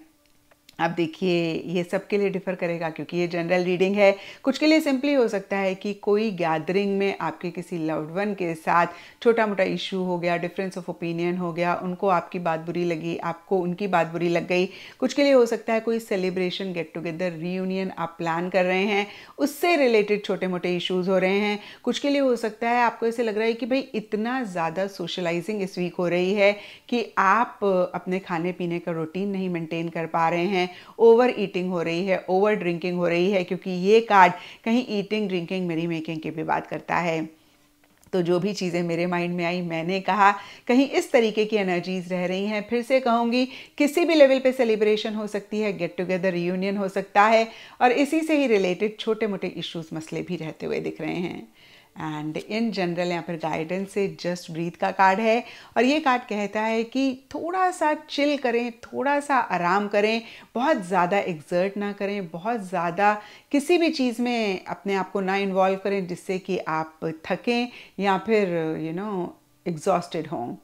S1: अब देखिए ये सब के लिए डिफ़र करेगा क्योंकि ये जनरल रीडिंग है कुछ के लिए सिंपली हो सकता है कि कोई गैदरिंग में आपके किसी लव्ड वन के साथ छोटा मोटा इशू हो गया डिफरेंस ऑफ ओपिनियन हो गया उनको आपकी बात बुरी लगी आपको उनकी बात बुरी लग गई कुछ के लिए हो सकता है कोई सेलिब्रेशन गेट टुगेदर रीयूनियन आप प्लान कर रहे हैं उससे रिलेटेड छोटे मोटे इशूज़ हो रहे हैं कुछ के लिए हो सकता है आपको ऐसे लग रहा है कि भाई इतना ज़्यादा सोशलाइजिंग इस वीक हो रही है कि आप अपने खाने पीने का रूटीन नहीं मेंटेन कर पा रहे हैं हैं ओवर ईटिंग हो रही है ओवर ड्रिंकिंग हो रही है क्योंकि ये कार्ड कहीं ईटिंग ड्रिंकिंग मेरी मेकिंग की भी बात करता है तो जो भी चीज़ें मेरे माइंड में आई मैंने कहा कहीं इस तरीके की एनर्जीज रह रही हैं फिर से कहूँगी किसी भी लेवल पे सेलिब्रेशन हो सकती है गेट टुगेदर रियूनियन हो सकता है और इसी से ही रिलेटेड छोटे मोटे इश्यूज मसले भी रहते हुए दिख रहे हैं एंड इन जनरल यहाँ पर गाइडेंस से जस्ट ब्रीथ का कार्ड है और ये कार्ड कहता है कि थोड़ा सा चिल करें थोड़ा सा आराम करें बहुत ज़्यादा एग्जर्ट ना करें बहुत ज़्यादा किसी भी चीज़ में अपने आप को ना इन्वॉल्व करें जिससे कि आप थकें या फिर यू नो एग्जॉस्टेड हों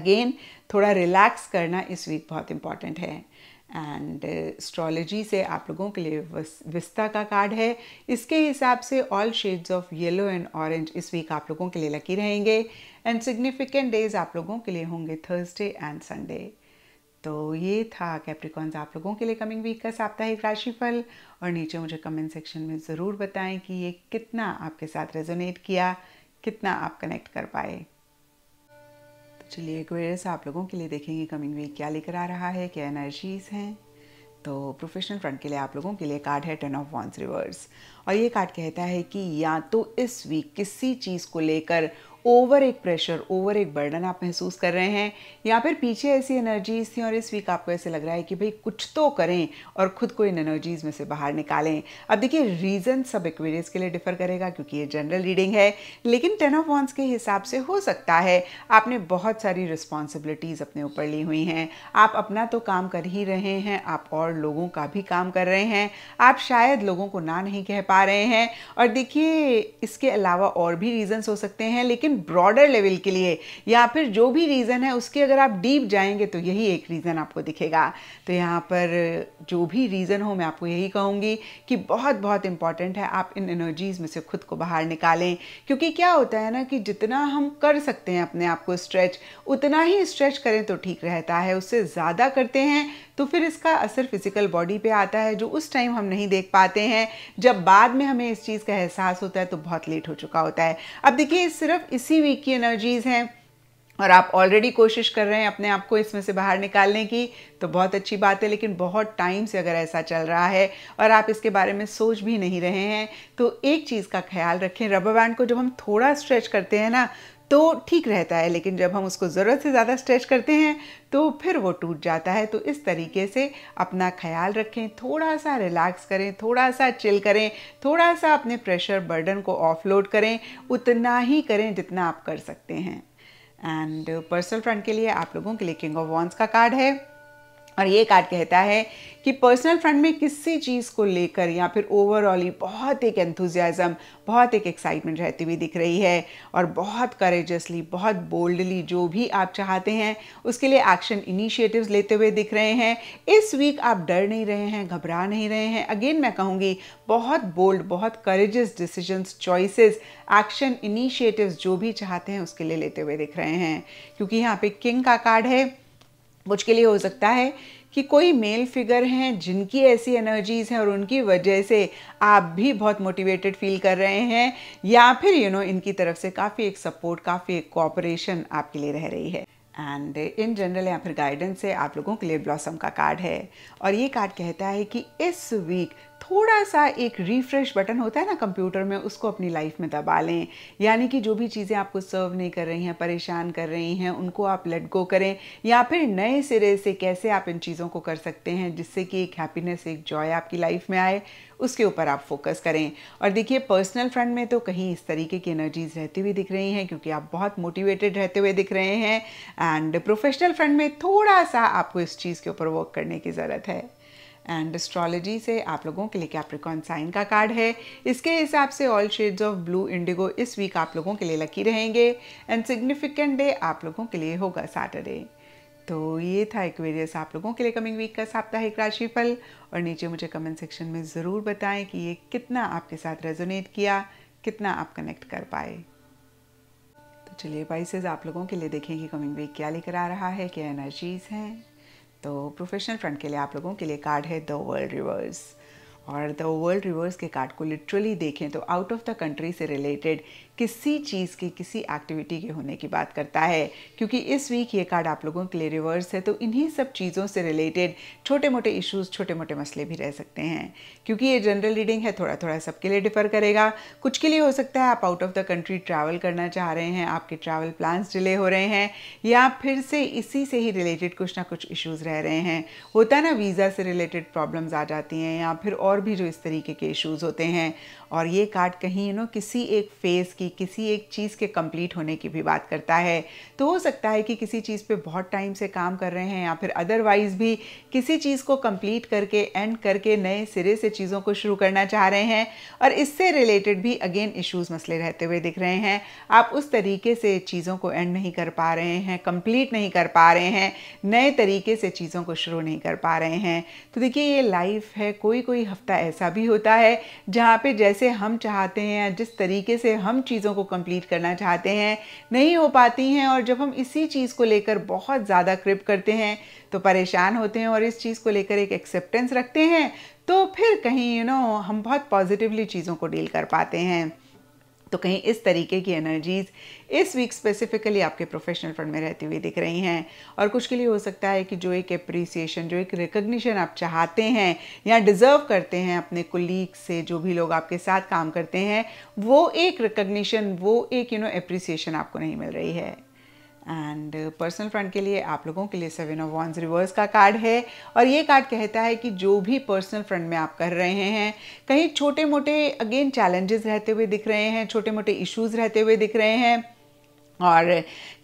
S1: अगेन थोड़ा रिलैक्स करना इस वीक बहुत इम्पॉर्टेंट है एंड एस्ट्रोलॉजी uh, से आप लोगों के लिए विस्ता का कार्ड है इसके हिसाब से all shades of yellow and orange इस वीक आप लोगों के लिए लकी रहेंगे एंड सिग्निफिकेंट डेज आप लोगों के लिए होंगे थर्सडे एंड संडे तो ये था कैप्रिकॉन्स आप लोगों के लिए कमिंग वीक का साप्ताहिक राशिफल और नीचे मुझे कमेंट सेक्शन में ज़रूर बताएं कि ये कितना आपके साथ रेजोनेट किया कितना आप कनेक्ट कर पाए चलिए एक्वेरियस आप लोगों के लिए देखेंगे कमिंग वीक क्या लेकर आ रहा है क्या एनर्जीज हैं तो प्रोफेशनल फ्रंट के लिए आप लोगों के लिए कार्ड है टर्न ऑफ वॉन्स रिवर्स और ये कार्ड कहता है कि या तो इस वीक किसी चीज़ को लेकर ओवर एक प्रेशर ओवर एक बर्डन आप महसूस कर रहे हैं या फिर पीछे ऐसी एनर्जीज थी और इस वीक आपको ऐसे लग रहा है कि भाई कुछ तो करें और खुद को इन एनर्जीज में से बाहर निकालें अब देखिए रीज़न सब एक्वेरियस के लिए डिफर करेगा क्योंकि ये जनरल रीडिंग है लेकिन टेन ऑफ वॉन्स के हिसाब से हो सकता है आपने बहुत सारी रिस्पॉन्सिबिलिटीज़ अपने ऊपर ली हुई हैं आप अपना तो काम कर ही रहे हैं आप और लोगों का भी काम कर रहे हैं आप शायद लोगों को ना नहीं कह पा रहे हैं और देखिए इसके अलावा और भी रीज़न्स हो सकते हैं लेकिन लेकिन ब्रॉडर लेवल के लिए या फिर जो भी रीज़न है उसके अगर आप डीप जाएंगे तो यही एक रीज़न आपको दिखेगा तो यहाँ पर जो भी रीज़न हो मैं आपको यही कहूँगी कि बहुत बहुत इंपॉर्टेंट है आप इन एनर्जीज़ में से खुद को बाहर निकालें क्योंकि क्या होता है ना कि जितना हम कर सकते हैं अपने आप को स्ट्रेच उतना ही स्ट्रेच करें तो ठीक रहता है उससे ज़्यादा करते हैं तो फिर इसका असर फिज़िकल बॉडी पे आता है जो उस टाइम हम नहीं देख पाते हैं जब बाद में हमें इस चीज़ का एहसास होता है तो बहुत लेट हो चुका होता है अब देखिए सिर्फ इसी वीक की एनर्जीज़ हैं और आप ऑलरेडी कोशिश कर रहे हैं अपने आप को इसमें से बाहर निकालने की तो बहुत अच्छी बात है लेकिन बहुत टाइम से अगर ऐसा चल रहा है और आप इसके बारे में सोच भी नहीं रहे हैं तो एक चीज़ का ख्याल रखें रबर बैंड को जब हम थोड़ा स्ट्रेच करते हैं ना तो ठीक रहता है लेकिन जब हम उसको ज़रूरत से ज़्यादा स्ट्रेच करते हैं तो फिर वो टूट जाता है तो इस तरीके से अपना ख्याल रखें थोड़ा सा रिलैक्स करें थोड़ा सा चिल करें थोड़ा सा अपने प्रेशर बर्डन को ऑफलोड करें उतना ही करें जितना आप कर सकते हैं एंड पर्सनल फ्रंट के लिए आप लोगों के लिए किंग ऑफ वॉन्स का कार्ड है और ये कार्ड कहता है कि पर्सनल फ्रंट में किसी चीज़ को लेकर या फिर ओवरऑल ही बहुत एक एंथुजियाज़म बहुत एक एक्साइटमेंट रहती हुई दिख रही है और बहुत करेजसली बहुत बोल्डली जो भी आप चाहते हैं उसके लिए एक्शन इनिशिएटिव्स लेते हुए दिख रहे हैं इस वीक आप डर नहीं रहे हैं घबरा नहीं रहे हैं अगेन मैं कहूँगी बहुत बोल्ड बहुत courageous decisions choices action initiatives जो भी चाहते हैं उसके लिए लेते हुए दिख रहे हैं क्योंकि यहाँ पे किंग का कार्ड है मुश्किल ये हो सकता है कि कोई मेल फिगर हैं जिनकी ऐसी एनर्जीज हैं और उनकी वजह से आप भी बहुत मोटिवेटेड फील कर रहे हैं या फिर यू you नो know, इनकी तरफ से काफ़ी एक सपोर्ट काफ़ी एक कोऑपरेशन आपके लिए रह रही है एंड इन जनरल या फिर गाइडेंस से आप लोगों के लिए ब्लॉसम का कार्ड है और ये कार्ड कहता है कि इस वीक थोड़ा सा एक रिफ्रेश बटन होता है ना कंप्यूटर में उसको अपनी लाइफ में दबा लें यानी कि जो भी चीज़ें आपको सर्व नहीं कर रही हैं परेशान कर रही हैं उनको आप लेट गो करें या फिर नए सिरे से कैसे आप इन चीज़ों को कर सकते हैं जिससे कि एक हैप्पीनेस एक जॉय आपकी लाइफ में आए उसके ऊपर आप फोकस करें और देखिए पर्सनल फ्रंट में तो कहीं इस तरीके की एनर्जीज रहती हुई दिख रही हैं क्योंकि आप बहुत मोटिवेटेड रहते हुए दिख रहे हैं एंड प्रोफेशनल फ्रंट में थोड़ा सा आपको इस चीज़ के ऊपर वर्क करने की ज़रूरत है एंड एस्ट्रोलॉजी से आप लोगों के लिए कैप्रिकॉन साइन का कार्ड है इसके हिसाब से all shades of blue indigo इस वीक आप लोगों के लिए लकी रहेंगे एंड सिग्निफिकेंट डे आप लोगों के लिए होगा सैटरडे तो ये था एक्वेरियस आप लोगों के लिए कमिंग वीक का साप्ताहिक राशिफल और नीचे मुझे कमेंट सेक्शन में ज़रूर बताएं कि ये कितना आपके साथ रेजोनेट किया कितना आप कनेक्ट कर पाए तो चलिए बाइसेज आप लोगों के लिए देखें कि कमिंग वीक क्या लेकर आ रहा है क्या एनर्जीज़ हैं तो प्रोफेशनल फ्रंट के लिए आप लोगों के लिए कार्ड है द वर्ल्ड रिवर्स और द वर्ल्ड रिवर्स के कार्ड को लिटरली देखें तो आउट ऑफ द कंट्री से रिलेटेड किसी चीज़ की किसी एक्टिविटी के होने की बात करता है क्योंकि इस वीक ये कार्ड आप लोगों के लिए रिवर्स है तो इन्हीं सब चीज़ों से रिलेटेड छोटे मोटे इश्यूज छोटे मोटे मसले भी रह सकते हैं क्योंकि ये जनरल रीडिंग है थोड़ा थोड़ा सबके लिए डिफर करेगा कुछ के लिए हो सकता है आप out of the country travel करना चाह रहे हैं आपके ट्रैवल प्लान्स डिले हो रहे हैं या फिर से इसी से ही रिलेटेड कुछ ना कुछ इश्यूज़ रह रहे हैं होता है ना वीज़ा से रिलेटेड प्रॉब्लम्स आ जाती हैं या फिर और भी जो इस तरीके के इश्यूज़ होते हैं और ये कार्ड कहीं यू नो किसी एक फेज़ की किसी एक चीज़ के कंप्लीट होने की भी बात करता है तो हो सकता है कि किसी चीज़ पे बहुत टाइम से काम कर रहे हैं या फिर अदरवाइज़ भी किसी चीज़ को कंप्लीट करके एंड करके नए सिरे से चीज़ों को शुरू करना चाह रहे हैं और इससे रिलेटेड भी अगेन इश्यूज़ मसले रहते हुए दिख रहे हैं आप उस तरीके से चीज़ों को एंड नहीं कर पा रहे हैं कंप्लीट नहीं कर पा रहे हैं नए तरीके से चीज़ों को शुरू नहीं कर पा रहे हैं तो देखिए ये लाइफ है कोई कोई हफ्ता ऐसा भी होता है जहाँ पे जैसे जैसे हम चाहते हैं या जिस तरीके से हम चीज़ों को कंप्लीट करना चाहते हैं नहीं हो पाती हैं और जब हम इसी चीज़ को लेकर बहुत ज़्यादा क्रिप करते हैं तो परेशान होते हैं और इस चीज़ को लेकर एक एक्सेप्टेंस रखते हैं तो फिर कहीं यू you नो know, हम बहुत पॉजिटिवली चीज़ों को डील कर पाते हैं तो कहीं इस तरीके की एनर्जीज इस वीक स्पेसिफिकली आपके प्रोफेशनल फंड में रहती हुई दिख रही हैं और कुछ के लिए हो सकता है कि जो एक अप्रिसिएशन जो एक रिकग्निशन आप चाहते हैं या डिज़र्व करते हैं अपने कुलीग से जो भी लोग आपके साथ काम करते हैं वो एक रिकग्निशन वो एक यू नो अप्रिसिएशन आपको नहीं मिल रही है एंड पर्सनल फ्रंट के लिए आप लोगों के लिए सेवन ऑफ वॉन्स रिवर्स का कार्ड है और ये कार्ड कहता है कि जो भी पर्सनल फ्रंट में आप कर रहे हैं कहीं छोटे मोटे अगेन चैलेंजेस रहते हुए दिख रहे हैं छोटे मोटे इश्यूज़ रहते हुए दिख रहे हैं और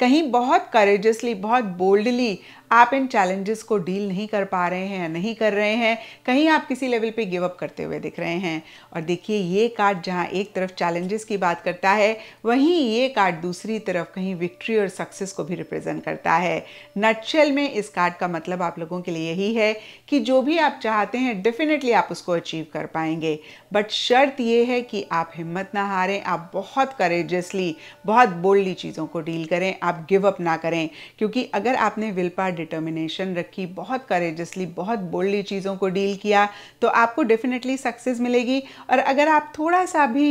S1: कहीं बहुत करेजसली बहुत बोल्डली आप इन चैलेंजेस को डील नहीं कर पा रहे हैं नहीं कर रहे हैं कहीं आप किसी लेवल पे गिव अप करते हुए दिख रहे हैं और देखिए ये कार्ड जहाँ एक तरफ चैलेंजेस की बात करता है वहीं ये कार्ड दूसरी तरफ कहीं विक्ट्री और सक्सेस को भी रिप्रेजेंट करता है नटशेल में इस कार्ड का मतलब आप लोगों के लिए यही है कि जो भी आप चाहते हैं डेफिनेटली आप उसको अचीव कर पाएंगे बट शर्त ये है कि आप हिम्मत ना हारें आप बहुत करेजियसली बहुत बोल्डली चीज़ों को डील करें आप गिव अप ना करें क्योंकि अगर आपने विल पार डिटर्मिनेशन रखी बहुत करेजसली बहुत बोल्डली चीज़ों को डील किया तो आपको डेफिनेटली सक्सेस मिलेगी और अगर आप थोड़ा सा भी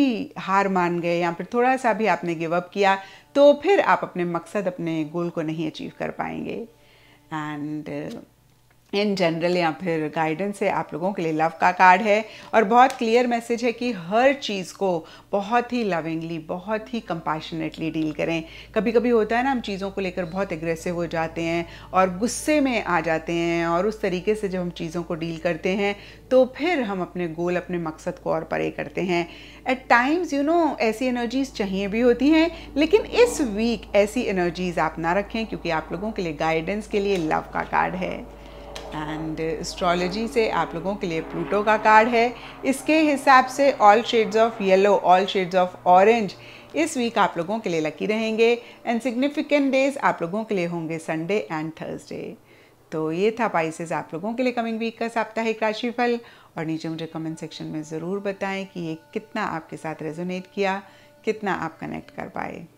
S1: हार मान गए या फिर थोड़ा सा भी आपने गिव अप किया तो फिर आप अपने मकसद अपने गोल को नहीं अचीव कर पाएंगे एंड इन जनरल या फिर गाइडेंस से आप लोगों के लिए लव का कार्ड है और बहुत क्लियर मैसेज है कि हर चीज़ को बहुत ही लविंगली बहुत ही कंपैशनेटली डील करें कभी कभी होता है ना हम चीज़ों को लेकर बहुत एग्रेसिव हो जाते हैं और गुस्से में आ जाते हैं और उस तरीके से जब हम चीज़ों को डील करते हैं तो फिर हम अपने गोल अपने मकसद को और परे करते हैं एट टाइम्स यू नो ऐसी एनर्जीज़ चाहिए भी होती हैं लेकिन इस वीक ऐसी एनर्जीज़ आप ना रखें क्योंकि आप लोगों के लिए गाइडेंस के लिए लव का कार्ड है एंड एस्ट्रोलॉजी uh, से आप लोगों के लिए प्लूटो का कार्ड है इसके हिसाब से all shades of yellow all shades of orange इस वीक आप लोगों के लिए लकी रहेंगे एंड सिग्निफिकेंट डेज आप लोगों के लिए होंगे संडे एंड थर्सडे तो ये था पाइसेस आप लोगों के लिए कमिंग वीक का साप्ताहिक राशिफल और नीचे मुझे कमेंट सेक्शन में ज़रूर बताएं कि ये कितना आपके साथ रेजोनेट किया कितना आप कनेक्ट कर पाए